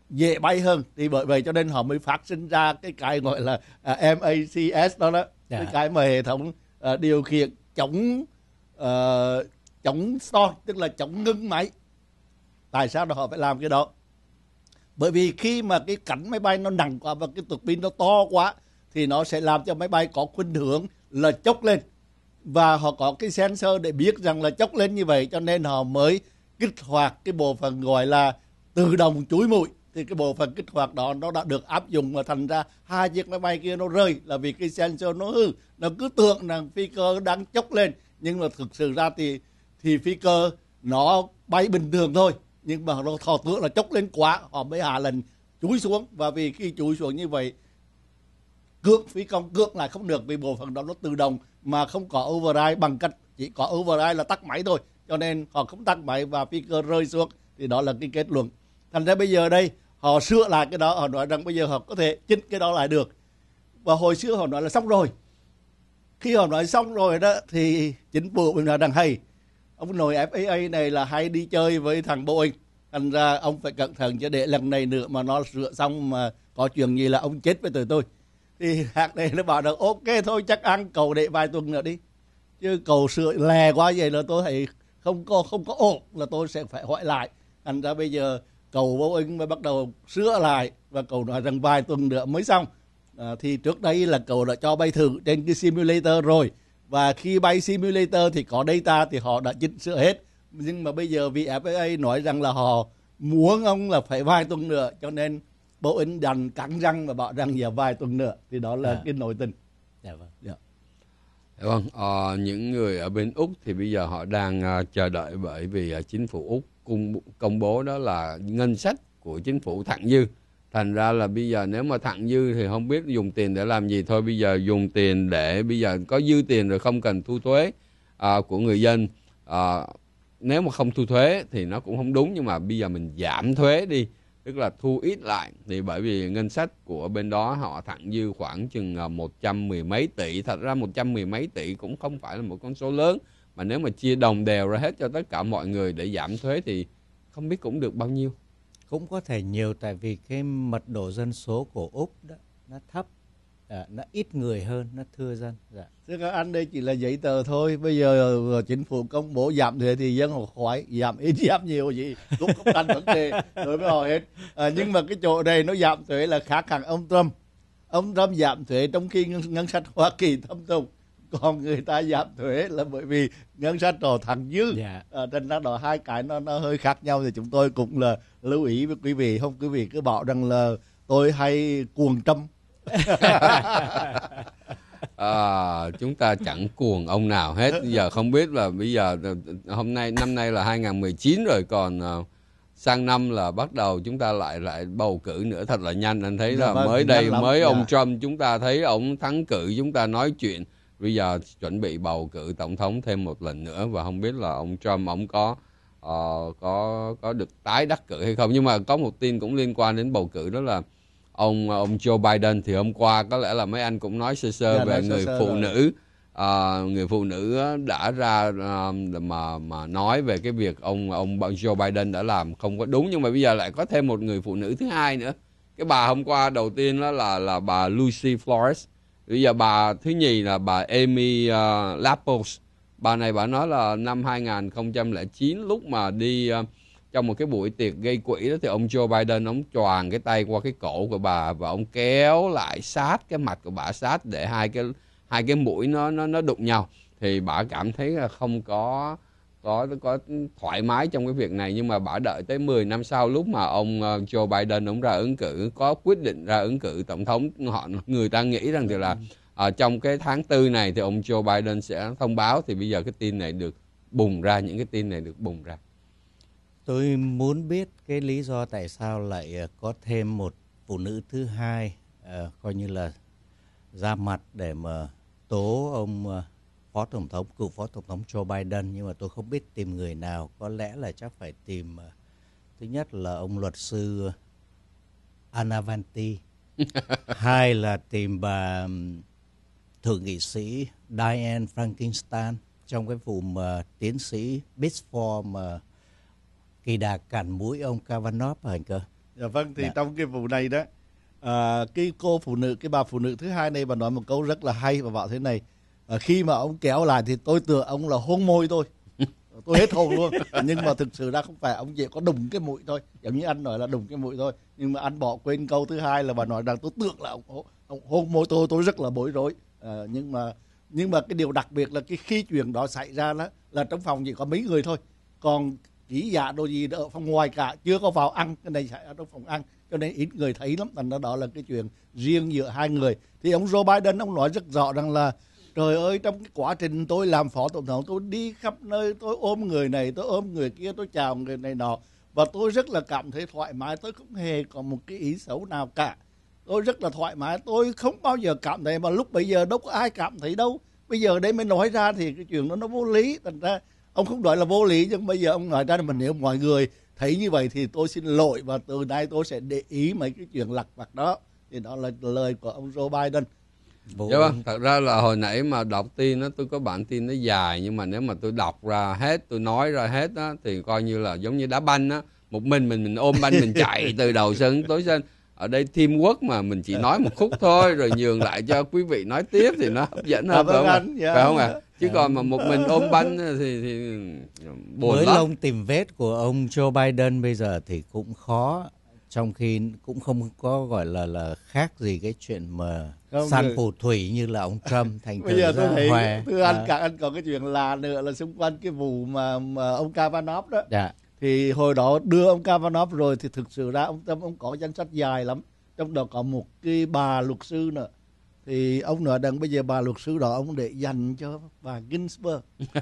dễ bay hơn thì bởi vậy cho nên họ mới phát sinh ra cái cái gọi là uh, à, MACS đó đó yeah. Dạ. cái cái mà hệ thống uh, điều khiển chống uh, chống to tức là chống ngưng máy tại sao họ phải làm cái đó bởi vì khi mà cái cánh máy bay nó nặng quá và cái tuột pin nó to quá thì nó sẽ làm cho máy bay có khuynh hướng là chốc lên và họ có cái sensor để biết rằng là chốc lên như vậy cho nên họ mới kích hoạt cái bộ phận gọi là tự động chuối mũi thì cái bộ phận kích hoạt đó nó đã được áp dụng mà thành ra hai chiếc máy bay kia nó rơi là vì cái sensor nó hư nó cứ tưởng rằng phi cơ đang chốc lên nhưng mà thực sự ra thì thì phi cơ nó bay bình thường thôi nhưng mà nó thò tưởng là chốc lên quá họ mới hạ lần chúi xuống và vì khi chúi xuống như vậy cước phi công cước lại không được vì bộ phận đó nó tự động mà không có override bằng cách chỉ có override là tắt máy thôi cho nên họ không tắt máy và cơ rơi xuống thì đó là cái kết luận thành ra bây giờ đây họ sửa lại cái đó họ nói rằng bây giờ họ có thể chỉnh cái đó lại được và hồi xưa họ nói là xong rồi khi họ nói xong rồi đó thì chính phủ mình nói rằng hay ông nội FAA này là hay đi chơi với thằng Boeing thành ra ông phải cẩn thận cho để lần này nữa mà nó sửa xong mà có chuyện gì là ông chết với tụi tôi thì hạt này nó bảo là ok thôi chắc ăn cầu đệ vài tuần nữa đi chứ cầu sữa lè quá vậy là tôi thấy không có không có ổn là tôi sẽ phải hỏi lại Anh ra bây giờ cầu vô ứng mới bắt đầu sửa lại và cầu nói rằng vài tuần nữa mới xong à, thì trước đây là cầu đã cho bay thử trên cái simulator rồi và khi bay simulator thì có data thì họ đã chỉnh sửa hết nhưng mà bây giờ vì FAA nói rằng là họ muốn ông là phải vài tuần nữa cho nên Boeing đành cắn răng và bảo rằng giờ vài tuần nữa thì đó là à. cái nội tình. Dạ vâng. Dạ. Vâng, à, những người ở bên Úc thì bây giờ họ đang à, chờ đợi bởi vì à, chính phủ Úc cung, công bố đó là ngân sách của chính phủ thặng dư. Thành ra là bây giờ nếu mà thặng dư thì không biết dùng tiền để làm gì thôi. Bây giờ dùng tiền để bây giờ có dư tiền rồi không cần thu thuế à, của người dân. À, nếu mà không thu thuế thì nó cũng không đúng nhưng mà bây giờ mình giảm thuế đi tức là thu ít lại thì bởi vì ngân sách của bên đó họ thẳng dư khoảng chừng à, một trăm mười mấy tỷ thật ra một trăm mười mấy tỷ cũng không phải là một con số lớn mà nếu mà chia đồng đều ra hết cho tất cả mọi người để giảm thuế thì không biết cũng được bao nhiêu cũng có thể nhiều tại vì cái mật độ dân số của úc đó nó thấp à, nó ít người hơn nó thưa dân dạ. thưa các anh đây chỉ là giấy tờ thôi bây giờ ờ, ờ, chính phủ công bố giảm thuế thì dân họ khoái giảm ít (laughs) giảm nhiều gì cũng không thành vấn đề đối với họ hết à, nhưng mà cái chỗ này nó giảm thuế là khác hẳn ông Trump ông Trump giảm thuế trong khi ngân, ngân sách Hoa Kỳ thâm tùng còn người ta giảm thuế là bởi vì ngân sách họ thẳng dư dạ. à, thành ra đó hai cái nó nó hơi khác nhau thì chúng tôi cũng là lưu ý với quý vị không quý vị cứ bảo rằng là tôi hay cuồng tâm à, chúng ta chẳng cuồng ông nào hết bây giờ không biết là bây giờ ờ, hôm nay năm nay là 2019 rồi còn ờ, sang năm là bắt đầu chúng ta lại lại bầu cử nữa thật là nhanh anh thấy là dạ vâng, mới đây lắm. mới ông dạ. Trump chúng ta thấy ông thắng cử chúng ta nói chuyện bây giờ chuẩn bị bầu cử tổng thống thêm một lần nữa và không biết là ông Trump ông có uh, có có được tái đắc cử hay không nhưng mà có một tin cũng liên quan đến bầu cử đó là ông ông Joe Biden thì hôm qua có lẽ là mấy anh cũng nói sơ sơ yeah, dạ, về người sơ phụ rồi. nữ à, người phụ nữ đã ra à, mà mà nói về cái việc ông ông Joe Biden đã làm không có đúng nhưng mà bây giờ lại có thêm một người phụ nữ thứ hai nữa cái bà hôm qua đầu tiên đó là là bà Lucy Flores bây giờ bà thứ nhì là bà Amy uh, Lapos bà này bà nói là năm 2009 lúc mà đi uh, trong một cái buổi tiệc gây quỹ đó thì ông Joe Biden ông choàng cái tay qua cái cổ của bà và ông kéo lại sát cái mặt của bà sát để hai cái hai cái mũi nó nó nó đụng nhau thì bà cảm thấy là không có có có thoải mái trong cái việc này nhưng mà bà đợi tới 10 năm sau lúc mà ông ờ, Joe Biden ông ra ứng cử có quyết định ra ứng cử tổng thống họ người ta nghĩ rằng thì là ở ờ, trong cái tháng tư này thì ông Joe Biden sẽ thông báo thì bây giờ cái tin này được bùng ra những cái tin này được bùng ra Tôi muốn biết cái lý do tại sao lại ờ, có thêm một phụ nữ thứ hai à, coi như là ra mặt để mà tố ông ờ, phó tổng thống cựu phó tổng thống Joe Biden nhưng mà tôi không biết tìm người nào có lẽ là chắc phải tìm thứ nhất là ông luật sư Anavanti (laughs) hai là tìm bà thượng nghị sĩ Diane Frankenstein trong cái vụ mà tiến sĩ Big Four mà kỳ đà cản mũi ông Kavanaugh hả anh cơ? Dạ vâng, thì dạ. trong cái vụ này đó, à, cái cô phụ nữ, cái bà phụ nữ thứ hai này bà nói một câu rất là hay và bảo thế này, à, khi mà ông kéo lại thì tôi tưởng ông là hôn môi tôi (laughs) tôi hết hồn luôn nhưng mà thực sự ra không phải ông chỉ có đùng cái mũi thôi giống như anh nói là đùng cái mũi thôi nhưng mà anh bỏ quên câu thứ hai là bà nói rằng tôi tưởng là ông, ông hôn môi tôi tôi rất là bối rối à, nhưng mà nhưng mà cái điều đặc biệt là cái khi chuyện đó xảy ra đó là trong phòng chỉ có mấy người thôi còn chỉ dạ đồ gì ở phòng ngoài cả chưa có vào ăn cái này sẽ ở trong phòng ăn cho nên ít người thấy lắm thành ra đó là cái chuyện riêng giữa hai người thì ông Joe Biden ông nói rất rõ rằng là trời ơi trong cái quá trình tôi làm phó tổng thống tôi đi khắp nơi tôi ôm người này tôi ôm người kia tôi chào người này nọ và tôi rất là cảm thấy thoải mái tôi không hề có một cái ý xấu nào cả tôi rất là thoải mái tôi không bao giờ cảm thấy mà lúc bây giờ đâu có ai cảm thấy đâu bây giờ đây mới nói ra thì cái chuyện đó nó vô lý thành ra ông không nói là vô lý nhưng bây giờ ông nói ra là mình nếu mọi người thấy như vậy thì tôi xin lỗi và từ nay tôi sẽ để ý mấy cái chuyện lặt vặt đó thì đó là lời của ông Joe Biden Vụ... Dạ vâng, thật ra là hồi nãy mà đọc tin nó tôi có bản tin nó dài nhưng mà nếu mà tôi đọc ra hết, tôi nói ra hết á thì coi như là giống như đá banh á, một mình mình mình ôm banh mình chạy (laughs) từ đầu sân tới sân ở đây quốc mà mình chỉ nói một khúc thôi rồi nhường lại cho quý vị nói tiếp thì nó hấp dẫn hơn phải không ạ dạ. phải không ạ chứ còn mà một mình ôm banh (laughs) thì, thì buồn với lắm. lông tìm vết của ông Joe Biden bây giờ thì cũng khó trong khi cũng không có gọi là là khác gì cái chuyện mà không, san ừ. phù thủy như là ông Trump thành bây giờ tôi thấy thưa anh à. Dạ. cả anh còn cái chuyện là nữa là xung quanh cái vụ mà, mà ông Kavanaugh đó dạ thì hồi đó đưa ông Kavanaugh rồi thì thực sự ra ông tâm ông có danh sách dài lắm trong đó có một cái bà luật sư nữa thì ông nói rằng bây giờ bà luật sư đó ông để dành cho bà Ginsburg (laughs)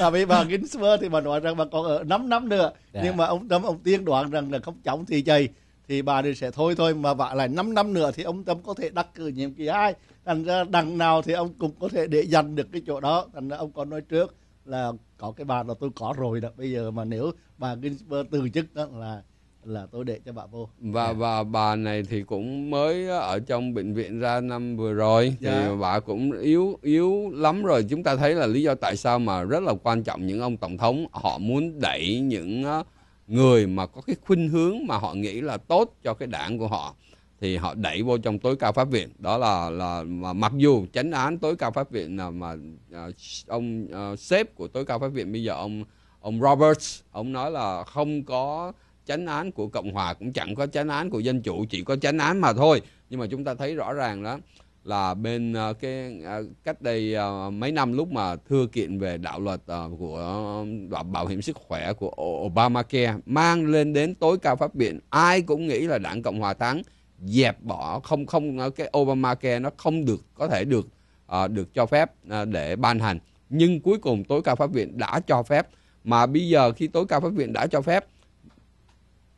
tại vì bà Ginsburg thì bà nói rằng bà còn ở 5 năm nữa yeah. Dạ. nhưng mà ông tâm ông tiên đoán rằng là không chống thì chày thì bà thì sẽ thôi thôi mà vạ lại 5 năm nữa thì ông tâm có thể đắc cử nhiệm kỳ hai thành ra đằng nào thì ông cũng có thể để dành được cái chỗ đó thành ra ông còn nói trước là có cái bà là tôi có rồi đó bây giờ mà nếu bà Ginsburg từ chức đó là là tôi để cho bà vô và yeah. Dạ. và bà này thì cũng mới ở trong bệnh viện ra năm vừa rồi yeah. thì dạ. bà cũng yếu yếu lắm rồi chúng ta thấy là lý do tại sao mà rất là quan trọng những ông tổng thống họ muốn đẩy những ờ, người mà có cái khuynh hướng mà họ nghĩ là tốt cho cái đảng của họ thì họ đẩy vô trong tối cao pháp viện đó là là mà mặc dù chánh án tối cao pháp viện là mà à, ông à, sếp của tối cao pháp viện bây giờ ông ông Roberts ông nói là không có chánh án của cộng hòa cũng chẳng có chánh án của dân chủ chỉ có chánh án mà thôi nhưng mà chúng ta thấy rõ ràng đó là bên à, cái à, cách đây à, mấy năm lúc mà thưa kiện về đạo luật của um, bảo hiểm sức khỏe của Obamacare mang lên đến tối cao pháp viện ai cũng nghĩ là đảng cộng hòa thắng dẹp bỏ không không ờ, cái Obamacare nó không được có thể được uh, được cho phép uh, để ban hành nhưng cuối cùng tối cao pháp viện đã cho phép mà bây giờ khi tối cao pháp viện đã cho phép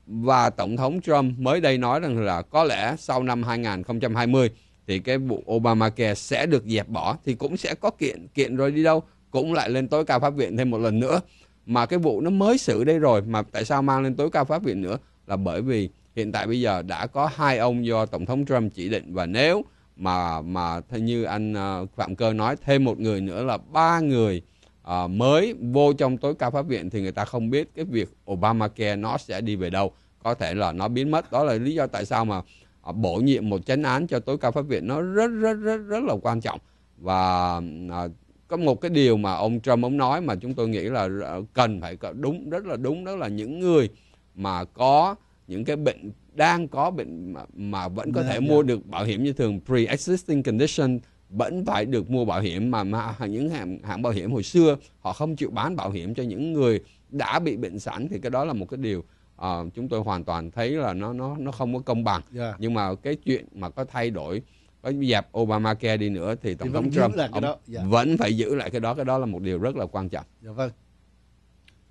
và tổng thống Trump mới đây nói rằng là có lẽ sau năm 2020 thì cái vụ Obamacare sẽ được dẹp bỏ thì cũng sẽ có kiện kiện rồi đi đâu cũng lại lên tối cao pháp viện thêm một lần nữa mà cái vụ nó mới xử đây rồi mà tại sao mang lên tối cao pháp viện nữa là bởi vì hiện tại bây giờ đã có hai ông do tổng thống Trump chỉ định và nếu mà mà theo như anh ờ, Phạm Cơ nói thêm một người nữa là ba người uh, mới vô trong tối cao pháp viện thì người ta không biết cái việc Obamacare nó sẽ đi về đâu có thể là nó biến mất đó là lý do tại sao mà uh, bổ nhiệm một chánh án cho tối cao pháp viện nó rất rất rất rất là quan trọng và uh, có một cái điều mà ông Trump ông nói mà chúng tôi nghĩ là cần phải đúng rất là đúng đó là những người mà có những cái bệnh đang có bệnh mà, mà vẫn có yeah, dạ, thể yeah. Dạ. mua được bảo hiểm như thường pre-existing condition vẫn phải được mua bảo hiểm mà, mà những hãng, hãng bảo hiểm hồi xưa họ không chịu bán bảo hiểm cho những người đã bị bệnh sẵn thì cái đó là một cái điều uh, chúng tôi hoàn toàn thấy là nó nó nó không có công bằng yeah. Dạ. nhưng mà cái chuyện mà có thay đổi có dẹp Obamacare đi nữa thì tổng thống Trump ông yeah. vẫn phải giữ lại cái đó cái đó là một điều rất là quan trọng. Dạ vâng.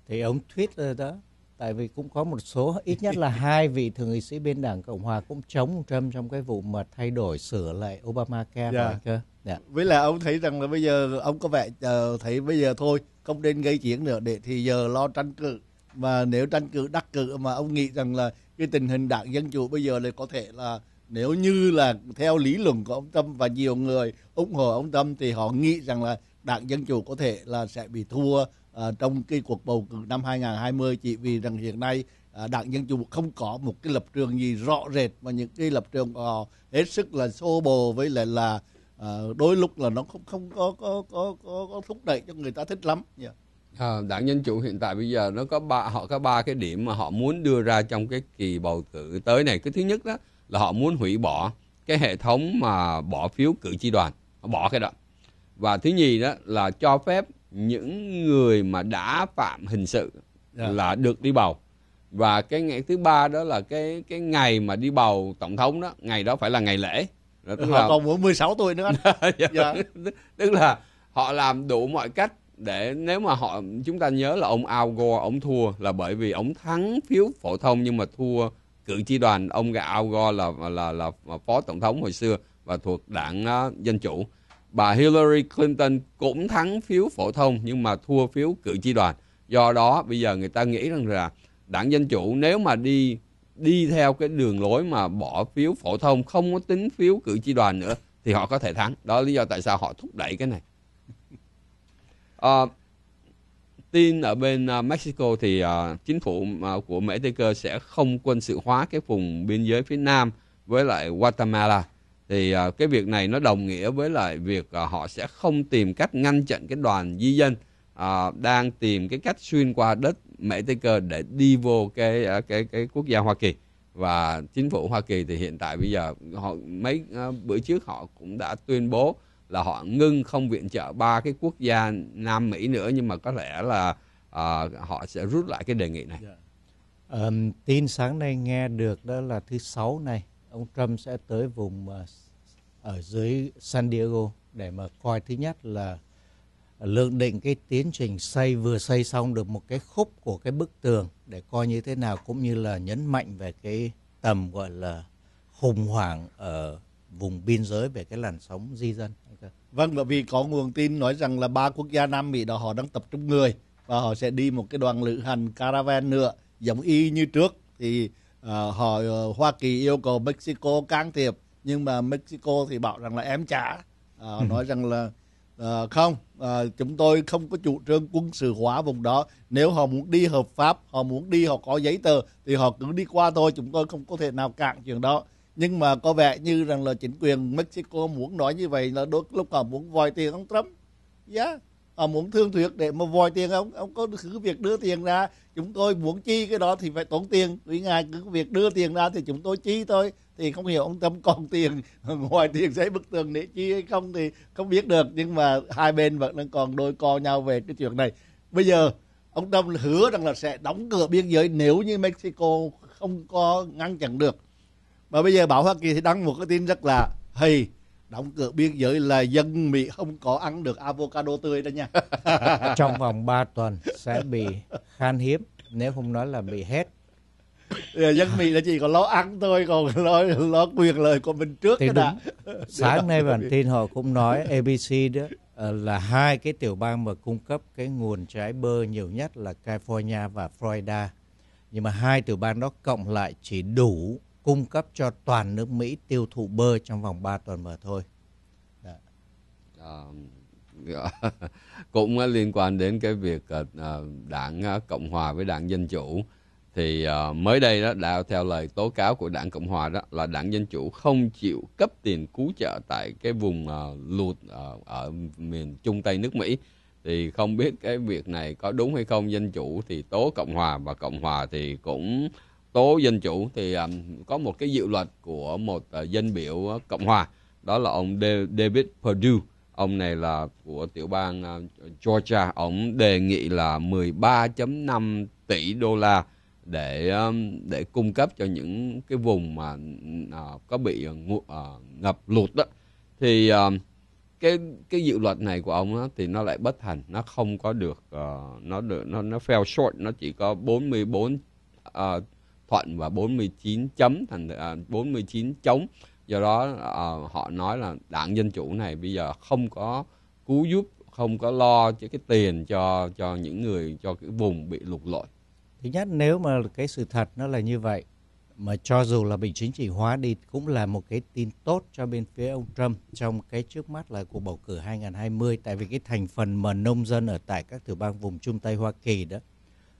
Thì ông thuyết đó tại vì cũng có một số ít nhất là hai vị thượng nghị sĩ bên đảng cộng hòa cũng chống ông trump trong cái vụ mà thay đổi sửa lại obamacare dạ. Yeah. cơ dạ. với là ông thấy rằng là bây giờ ông có vẻ uh, thấy bây giờ thôi không nên gây chuyện nữa để thì giờ lo tranh cử mà nếu tranh cử đắc cử mà ông nghĩ rằng là cái tình hình đảng dân chủ bây giờ là có thể là nếu như là theo lý luận của ông Tâm và nhiều người ủng hộ ông Tâm thì họ nghĩ rằng là đảng dân chủ có thể là sẽ bị thua Ờ, trong cái cuộc bầu cử năm 2020 chỉ vì rằng hiện nay à, đảng Dân Chủ không có một cái lập trường gì rõ rệt mà những cái lập trường họ ờ, hết sức là xô bồ với lại là à, đôi lúc là nó không không có có có có, có thúc đẩy cho người ta thích lắm. Yeah. Dạ. À, đảng Dân Chủ hiện tại bây giờ nó có ba họ có ba cái điểm mà họ muốn đưa ra trong cái kỳ bầu cử tới này. Cái thứ nhất đó là họ muốn hủy bỏ cái hệ thống mà bỏ phiếu cử tri đoàn, họ bỏ cái đó. Và thứ nhì đó là cho phép những người mà đã phạm hình sự yeah. Dạ. là được đi bầu và cái ngày thứ ba đó là cái cái ngày mà đi bầu tổng thống đó ngày đó phải là ngày lễ đó, tức họ là... còn muốn 16 tuổi nữa anh (laughs) dạ. dạ. tức là họ làm đủ mọi cách để nếu mà họ chúng ta nhớ là ông Al Gore ông thua là bởi vì ông thắng phiếu phổ thông nhưng mà thua cử tri đoàn ông Al Gore là là là phó tổng thống hồi xưa và thuộc đảng uh, dân chủ bà Hillary Clinton cũng thắng phiếu phổ thông nhưng mà thua phiếu cử tri đoàn. Do đó bây giờ người ta nghĩ rằng là đảng Dân Chủ nếu mà đi đi theo cái đường lối mà bỏ phiếu phổ thông không có tính phiếu cử tri đoàn nữa thì họ có thể thắng. Đó lý do tại sao họ thúc đẩy cái này. À, tin ở bên ờ, Mexico thì uh, chính phủ uh, của Mỹ Tây Cơ sẽ không quân sự hóa cái vùng biên giới phía Nam với lại Guatemala thì à, cái việc này nó đồng nghĩa với lại việc à, họ sẽ không tìm cách ngăn chặn cái đoàn di dân à, đang tìm cái cách xuyên qua đất Mỹ Tây Cơ để đi vô cái à, cái cái quốc gia Hoa Kỳ và chính phủ Hoa Kỳ thì hiện tại bây giờ họ mấy à, bữa trước họ cũng đã tuyên bố là họ ngưng không viện trợ ba cái quốc gia Nam Mỹ nữa nhưng mà có lẽ là à, họ sẽ rút lại cái đề nghị này. Yeah. Dạ. Um, tin sáng nay nghe được đó là thứ sáu này ông Trump sẽ tới vùng ờ, ở dưới San Diego để mà coi thứ nhất là lượng định cái tiến trình xây vừa xây xong được một cái khúc của cái bức tường để coi như thế nào cũng như là nhấn mạnh về cái tầm gọi là khủng hoảng ở vùng biên giới về cái làn sóng di dân. Vâng, bởi vì có nguồn tin nói rằng là ba quốc gia Nam Mỹ đó họ đang tập trung người và họ sẽ đi một cái đoàn lữ hành caravan nữa giống y như trước thì uh, họ ờ, Hoa Kỳ yêu cầu Mexico can thiệp nhưng mà Mexico thì bảo rằng là em trả uh, nói rằng là uh, không uh, chúng tôi không có chủ trương quân sự hóa vùng đó nếu họ muốn đi hợp pháp họ muốn đi họ có giấy tờ thì họ cứ đi qua thôi chúng tôi không có thể nào cản chuyện đó nhưng mà có vẻ như rằng là chính quyền Mexico muốn nói như vậy là đôi lúc họ muốn vòi tiền ông Trump yeah họ ờ, muốn thương thuyết để mà vòi tiền ông ông có cứ việc đưa tiền ra chúng tôi muốn chi cái đó thì phải tốn tiền vì ngài cứ việc đưa tiền ra thì chúng tôi chi thôi thì không hiểu ông tâm còn (laughs) tiền ngoài tiền giấy bức tường để chi hay không thì không biết được nhưng mà hai bên vẫn đang còn đôi co nhau về cái chuyện này bây giờ ông tâm hứa rằng là sẽ đóng cửa biên giới nếu như mexico không có ngăn chặn được mà bây giờ bảo hoa kỳ thì đăng một cái tin rất là hay đóng cửa biên giới là dân Mỹ không có ăn được avocado tươi đó nha. (laughs) Trong vòng 3 tuần sẽ bị khan hiếm nếu không nói là bị hết. Dạ, dân Mỹ là chỉ có lo ăn thôi còn lo lo quyền lời của mình trước Thì đó. Sáng nay bản (laughs) tin họ cũng nói ABC đó ờ, là hai cái tiểu bang mà cung cấp cái nguồn trái bơ nhiều nhất là California và Florida. Nhưng mà hai tiểu bang đó cộng lại chỉ đủ cung cấp cho toàn nước Mỹ tiêu thụ bơ trong vòng 3 tuần mà thôi. Ờ, dạ. (laughs) cũng ờ, liên quan đến cái việc ờ, đảng Cộng Hòa với đảng Dân Chủ thì mới đây đó đã theo lời tố cáo của đảng Cộng Hòa đó là đảng Dân Chủ không chịu cấp tiền cứu trợ tại cái vùng lụt ở, ở miền Trung Tây nước Mỹ thì không biết cái việc này có đúng hay không dân chủ thì tố cộng hòa và cộng hòa thì cũng tố dân chủ thì um, có một cái dự luật của một uh, dân biểu cộng hòa đó là ông David Perdue ông này là của tiểu bang uh, Georgia ông đề nghị là 13.5 tỷ đô la để um, để cung cấp cho những cái vùng mà uh, có bị uh, ngập lụt đó thì um, cái cái dự luật này của ông đó, thì nó lại bất thành nó không có được uh, nó được nó nó fell short nó chỉ có 44 uh, thuận và 49 chấm thành à, 49 chống do đó à, họ nói là đảng dân chủ này bây giờ không có cứu giúp không có lo cho cái tiền cho cho những người cho cái vùng bị lụt lội thứ nhất nếu mà cái sự thật nó là như vậy mà cho dù là bị chính trị hóa đi cũng là một cái tin tốt cho bên phía ông Trump trong cái trước mắt là cuộc bầu cử 2020 tại vì cái thành phần mà nông dân ở tại các tiểu bang vùng trung tây Hoa Kỳ đó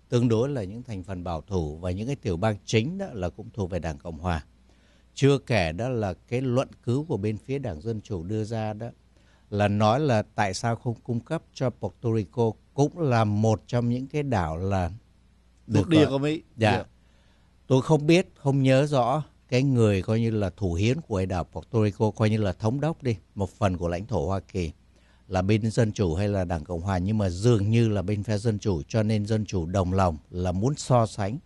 tương đối là những thành phần bảo thủ và những cái tiểu bang chính đó là cũng thuộc về đảng cộng hòa chưa kể đó là cái luận cứu của bên phía đảng dân chủ đưa ra đó là nói là tại sao không cung cấp cho Puerto Rico cũng là một trong những cái đảo là được địa của Mỹ. Dạ. dạ. Tôi không biết, không nhớ rõ cái người coi như là thủ hiến của đảo Puerto Rico coi như là thống đốc đi, một phần của lãnh thổ Hoa Kỳ là bên Dân Chủ hay là Đảng Cộng Hòa nhưng mà dường như là bên phe Dân Chủ cho nên Dân Chủ đồng lòng là muốn so sánh.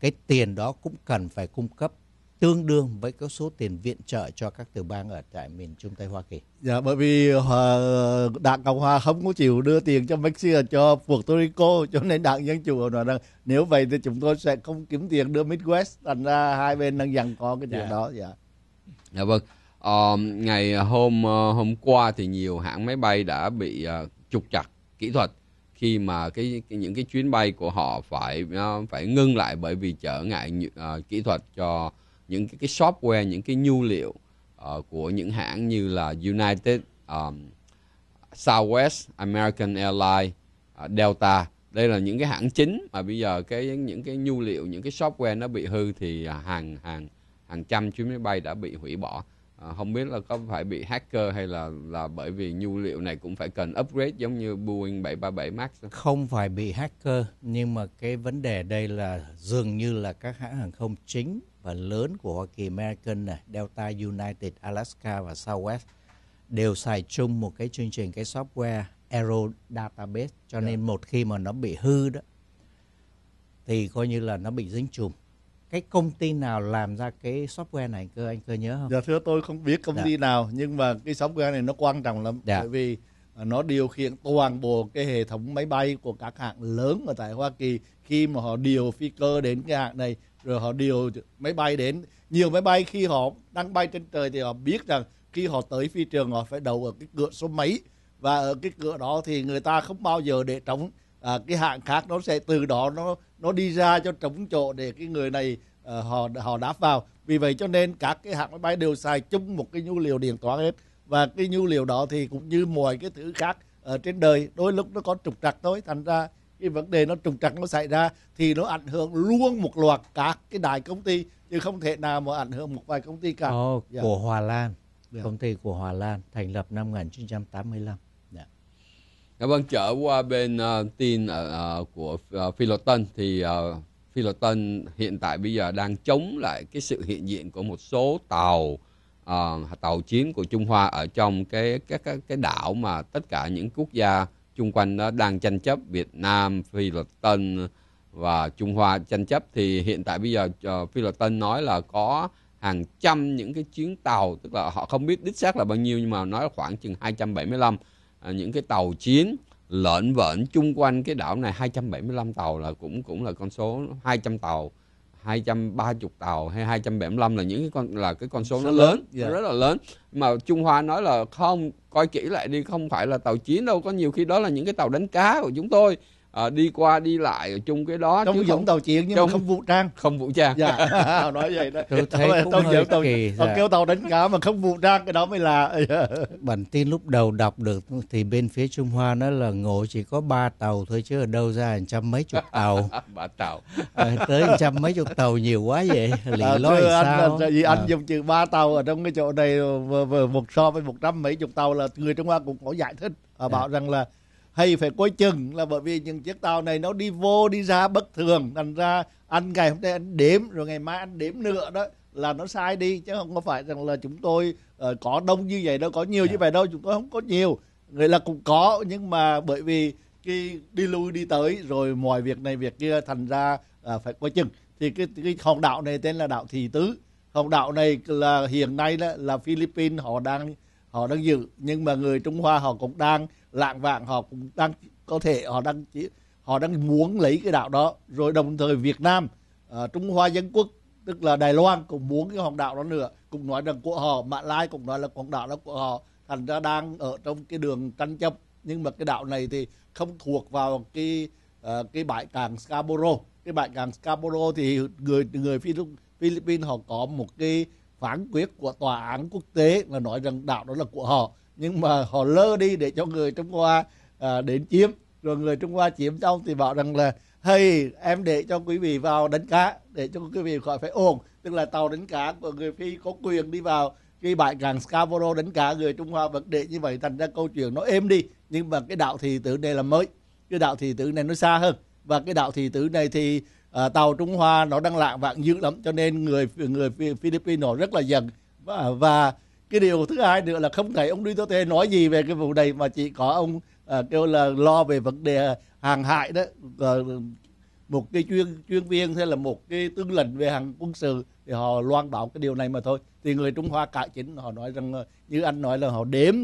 Cái tiền đó cũng cần phải cung cấp tương đương với các số tiền viện trợ cho các tiểu bang ở tại miền Trung Tây Hoa Kỳ. Dạ, bởi vì ờ, Đảng Cộng Hòa không có chịu đưa tiền cho Mexico, cho Puerto Rico, cho nên Đảng Dân Chủ nói rằng nếu vậy thì chúng tôi sẽ không kiếm tiền đưa Midwest, thành ra hai bên đang dằn có cái chuyện dạ. đó. Dạ. Dạ vâng uh, ngày ờ, hôm uh, hôm qua thì nhiều hãng máy bay đã bị uh, trục chặt kỹ thuật khi mà cái, cái những cái chuyến bay của họ phải uh, phải ngưng lại bởi vì trở ngại uh, kỹ thuật cho những cái, cái software những cái nhu liệu uh, của những hãng như là United um, Southwest American Airlines uh, Delta đây là những cái hãng chính mà bây giờ cái những cái nhu liệu những cái software nó bị hư thì hàng hàng hàng trăm chuyến máy bay đã bị hủy bỏ Ờ, không biết là có phải bị hacker hay là là bởi vì nhu liệu này cũng phải cần upgrade giống như Boeing 737 Max không? không phải bị hacker nhưng mà cái vấn đề đây là dường như là các hãng hàng không chính và lớn của Hoa Kỳ American này, Delta, United, Alaska và Southwest đều xài chung một cái chương trình cái software Aero Database cho yeah. Dạ. nên một khi mà nó bị hư đó thì coi như là nó bị dính trùng cái công ty nào làm ra cái software này cơ anh cơ nhớ không? Dạ thưa tôi không biết công dạ. ty nào nhưng mà cái software này nó quan trọng lắm dạ. bởi vì à, nó điều khiển toàn bộ cái hệ thống máy bay của các hãng lớn ở tại Hoa Kỳ khi mà họ điều phi cơ đến cái hãng này rồi họ điều máy bay đến nhiều máy bay khi họ đang bay trên trời thì họ biết rằng khi họ tới phi trường họ phải đầu ở cái cửa số mấy và ở cái cửa đó thì người ta không bao giờ để trống à, cái hạng khác nó sẽ từ đó nó nó đi ra cho trống chỗ để cái người này à, họ họ đáp vào vì vậy cho nên các cái hãng máy bay đều xài chung một cái nhu liệu điện toán hết và cái nhu liệu đó thì cũng như mọi cái thứ khác ở trên đời đôi lúc nó có trục trặc thôi thành ra cái vấn đề nó trục trặc nó xảy ra thì nó ảnh hưởng luôn một loạt các cái đại công ty chứ không thể nào mà ảnh hưởng một vài công ty cả. oh, yeah. Dạ. của Hòa Lan, yeah. Dạ. công ty của Hòa Lan thành lập năm 1985. Dạ vâng, trở qua bên uh, tin uh, của uh, Philoton thì uh, Philoton hiện tại bây giờ đang chống lại cái sự hiện diện của một số tàu uh, tàu chiến của Trung Hoa ở trong cái các cái, cái đảo mà tất cả những quốc gia chung quanh đó đang tranh chấp Việt Nam, Philoton và Trung Hoa tranh chấp thì hiện tại bây giờ uh, Philoton nói là có hàng trăm những cái chuyến tàu tức là họ không biết đích xác là bao nhiêu nhưng mà nói là khoảng chừng 275 À, những cái tàu chiến lợn vợn chung quanh cái đảo này 275 tàu là cũng cũng là con số 200 tàu 230 tàu hay 275 là những cái con là cái con số nó lớn yeah. Dạ. rất là lớn mà Trung Hoa nói là không coi kỹ lại đi không phải là tàu chiến đâu có nhiều khi đó là những cái tàu đánh cá của chúng tôi à, đi qua đi lại ở chung cái đó trong chứ dũng tàu chiến nhưng trong... mà không vũ trang không vũ trang dạ (laughs) (laughs) nói vậy đó tôi thấy cũng tàu hơi tàu, kỳ tàu, dạ. kêu tàu đánh cá mà không vũ trang cái đó mới là (laughs) bản tin lúc đầu đọc được thì bên phía trung hoa nó là ngộ chỉ có ba tàu thôi chứ ở đâu ra hàng trăm mấy chục tàu ba tàu à, tới hàng trăm mấy chục tàu nhiều quá vậy lì à, lối sao anh, vì à. anh dùng chữ ba tàu ở trong cái chỗ này vừa vừa một so với một trăm mấy chục tàu là người trung hoa cũng có giải thích à, bảo rằng là hay phải coi chừng là bởi vì những chiếc tàu này nó đi vô đi ra bất thường thành ra anh ngày hôm nay anh đếm rồi ngày mai anh đếm nữa đó là nó sai đi chứ không có phải rằng là chúng tôi uh, có đông như vậy đâu có nhiều yeah. như dạ. vậy đâu chúng tôi không có nhiều người là cũng có nhưng mà bởi vì cái đi lui đi tới rồi mọi việc này việc kia thành ra uh, phải coi chừng thì cái, cái hòn đảo này tên là đảo Thị Tứ hòn đảo này là hiện nay đó là Philippines họ đang họ đang giữ nhưng mà người Trung Hoa họ cũng đang lạng vạng họ cũng đang có thể họ đang chỉ họ đang muốn lấy cái đảo đó rồi đồng thời Việt Nam uh, Trung Hoa Dân Quốc tức là Đài Loan cũng muốn cái hòn đảo đó nữa cũng nói rằng của họ Mã Lai cũng nói là hòn đảo đó của họ thành ra đang ở trong cái đường tranh chấp nhưng mà cái đảo này thì không thuộc vào cái uh, cái bãi cảng Scarborough cái bãi cảng Scarborough thì người người Philippines họ có một cái phán quyết của tòa án quốc tế là nói rằng đảo đó là của họ nhưng mà họ lơ đi để cho người Trung Hoa à, đến chiếm rồi người Trung Hoa chiếm xong thì bảo rằng là hay em để cho quý vị vào đánh cá để cho quý vị khỏi phải ồn tức là tàu đánh cá của người Phi có quyền đi vào cái bãi cảng Scarborough đánh cá người Trung Hoa vẫn để như vậy thành ra câu chuyện nó êm đi nhưng mà cái đạo thì tử này là mới cái đạo thì tử này nó xa hơn và cái đạo thì tử này thì à, tàu Trung Hoa nó đang lạng vạn dữ lắm cho nên người người Philippines nó rất là giận và, và cái điều thứ hai nữa là không thấy ông Duterte nói gì về cái vụ này mà chỉ có ông à, kêu là lo về vấn đề hàng hại đó à, một cái chuyên chuyên viên hay là một cái tướng lệnh về hàng quân sự thì họ loan báo cái điều này mà thôi thì người Trung Hoa cải chính họ nói rằng như anh nói là họ đếm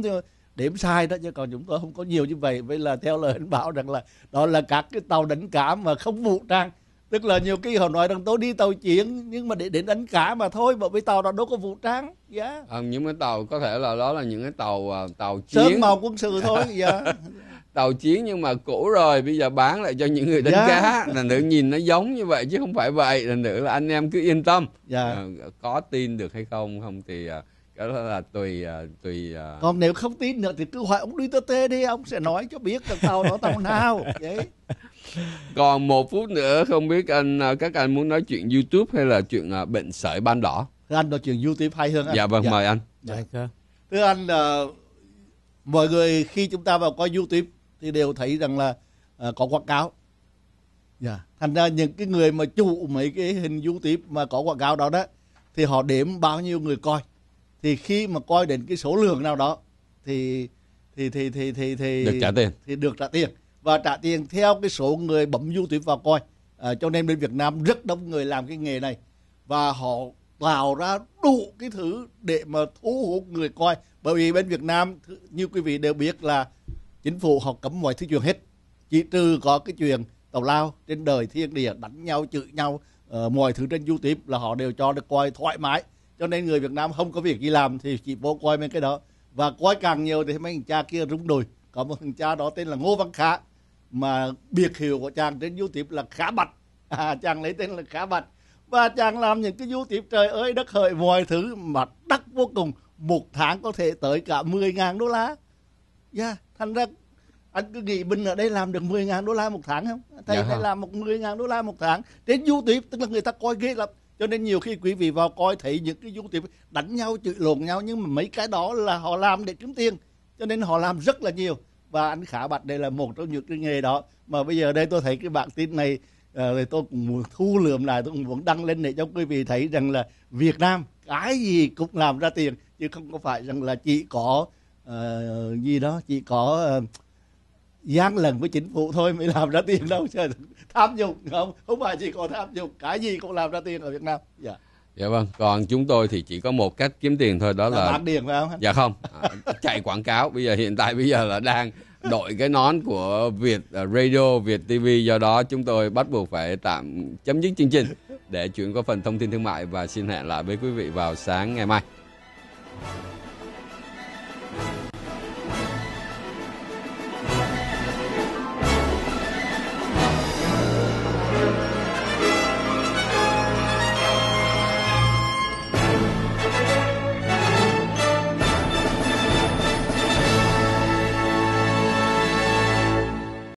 đếm sai đó chứ còn chúng tôi không có nhiều như vậy vậy là theo lời anh bảo rằng là đó là các cái tàu đánh cá mà không vũ trang tức là nhiều khi họ nói rằng tôi đi tàu chiến nhưng mà để đến đánh cả mà thôi bởi vì tàu đó đâu có vũ trang dạ yeah. à, những cái tàu có thể là đó là những cái tàu à, tàu chiến sơn màu quân sự thôi (laughs) dạ yeah. tàu chiến nhưng mà cũ rồi bây giờ bán lại cho những người đánh yeah. Dạ. cá là nữ nhìn nó giống như vậy chứ không phải vậy là nữ là anh em cứ yên tâm yeah. Dạ. à, ờ, có tin được hay không không thì à, đó là tùy à, tùy còn nếu không tin nữa thì cứ hỏi ông Duterte đi ông sẽ nói cho biết là tàu đó tàu nào vậy (laughs) còn một phút nữa không biết anh à, các anh muốn nói chuyện youtube hay là chuyện à, bệnh sởi ban đỏ anh nói chuyện youtube hay hơn anh. dạ vâng dạ. mời anh dạ. dạ, dạ. thưa anh à, mọi người khi chúng ta vào coi youtube thì đều thấy rằng là có quảng cáo dạ thành ra những cái người mà chủ mấy cái hình youtube mà có quảng cáo đó đó thì họ điểm bao nhiêu người coi thì khi mà coi đến cái số lượng nào đó thì thì thì thì thì thì được trả tiền thì được trả tiền và trả tiền theo cái số người bấm du YouTube vào coi. À, cho nên bên Việt Nam rất đông người làm cái nghề này và họ tạo ra đủ cái thứ để mà thu hút người coi. Bởi vì bên Việt Nam như quý vị đều biết là chính phủ họ cấm mọi thứ chuyện hết. Chỉ trừ có cái chuyện tàu lao trên đời thiên địa đánh nhau chửi nhau uh, mọi thứ trên YouTube là họ đều cho được coi thoải mái. Cho nên người Việt Nam không có việc gì làm thì chỉ vô coi mấy cái đó. Và coi càng nhiều thì mấy thằng cha kia rung đùi. Có một thằng cha đó tên là Ngô Văn Khả mà biệt hiệu của chàng trên du YouTube là Khả Bạch (laughs) à, chàng lấy tên là Khả Bạch và chàng làm những cái du YouTube trời ơi đất hợi mọi thứ mà đắt vô cùng một tháng có thể tới cả 10.000 đô la yeah, dạ, thành ra anh cứ nghĩ mình ở đây làm được 10.000 đô la một tháng không? Thầy dạ. làm một 10.000 đô la một tháng. Trên YouTube tức là người ta coi ghê lắm. Cho nên nhiều khi quý vị vào coi thấy những cái du YouTube đánh nhau, chửi lộn nhau nhưng mà mấy cái đó là họ làm để kiếm tiền. Cho nên họ làm rất là nhiều và anh Khả Bạch đây là một trong những cái nghề đó mà bây giờ đây tôi thấy cái bản tin này ờ, thì tôi cũng muốn thu lượm lại tôi cũng muốn đăng lên để cho quý vị thấy rằng là Việt Nam cái gì cũng làm ra tiền chứ không có phải rằng là chỉ có uh, gì đó chỉ có uh, gian lần với chính phủ thôi mới làm ra tiền đâu (laughs) tham nhũng không không phải chỉ có tham nhũng cái gì cũng làm ra tiền ở Việt Nam yeah. Dạ dạ vâng còn chúng tôi thì chỉ có một cách kiếm tiền thôi đó là bán điện phải không dạ không à, chạy quảng cáo bây giờ hiện tại bây giờ là đang đội cái nón của Việt à, Radio, Việt TV do đó chúng tôi bắt buộc phải tạm chấm dứt chương trình để chuyển qua phần thông tin thương mại và xin hẹn lại với quý vị vào sáng ngày mai.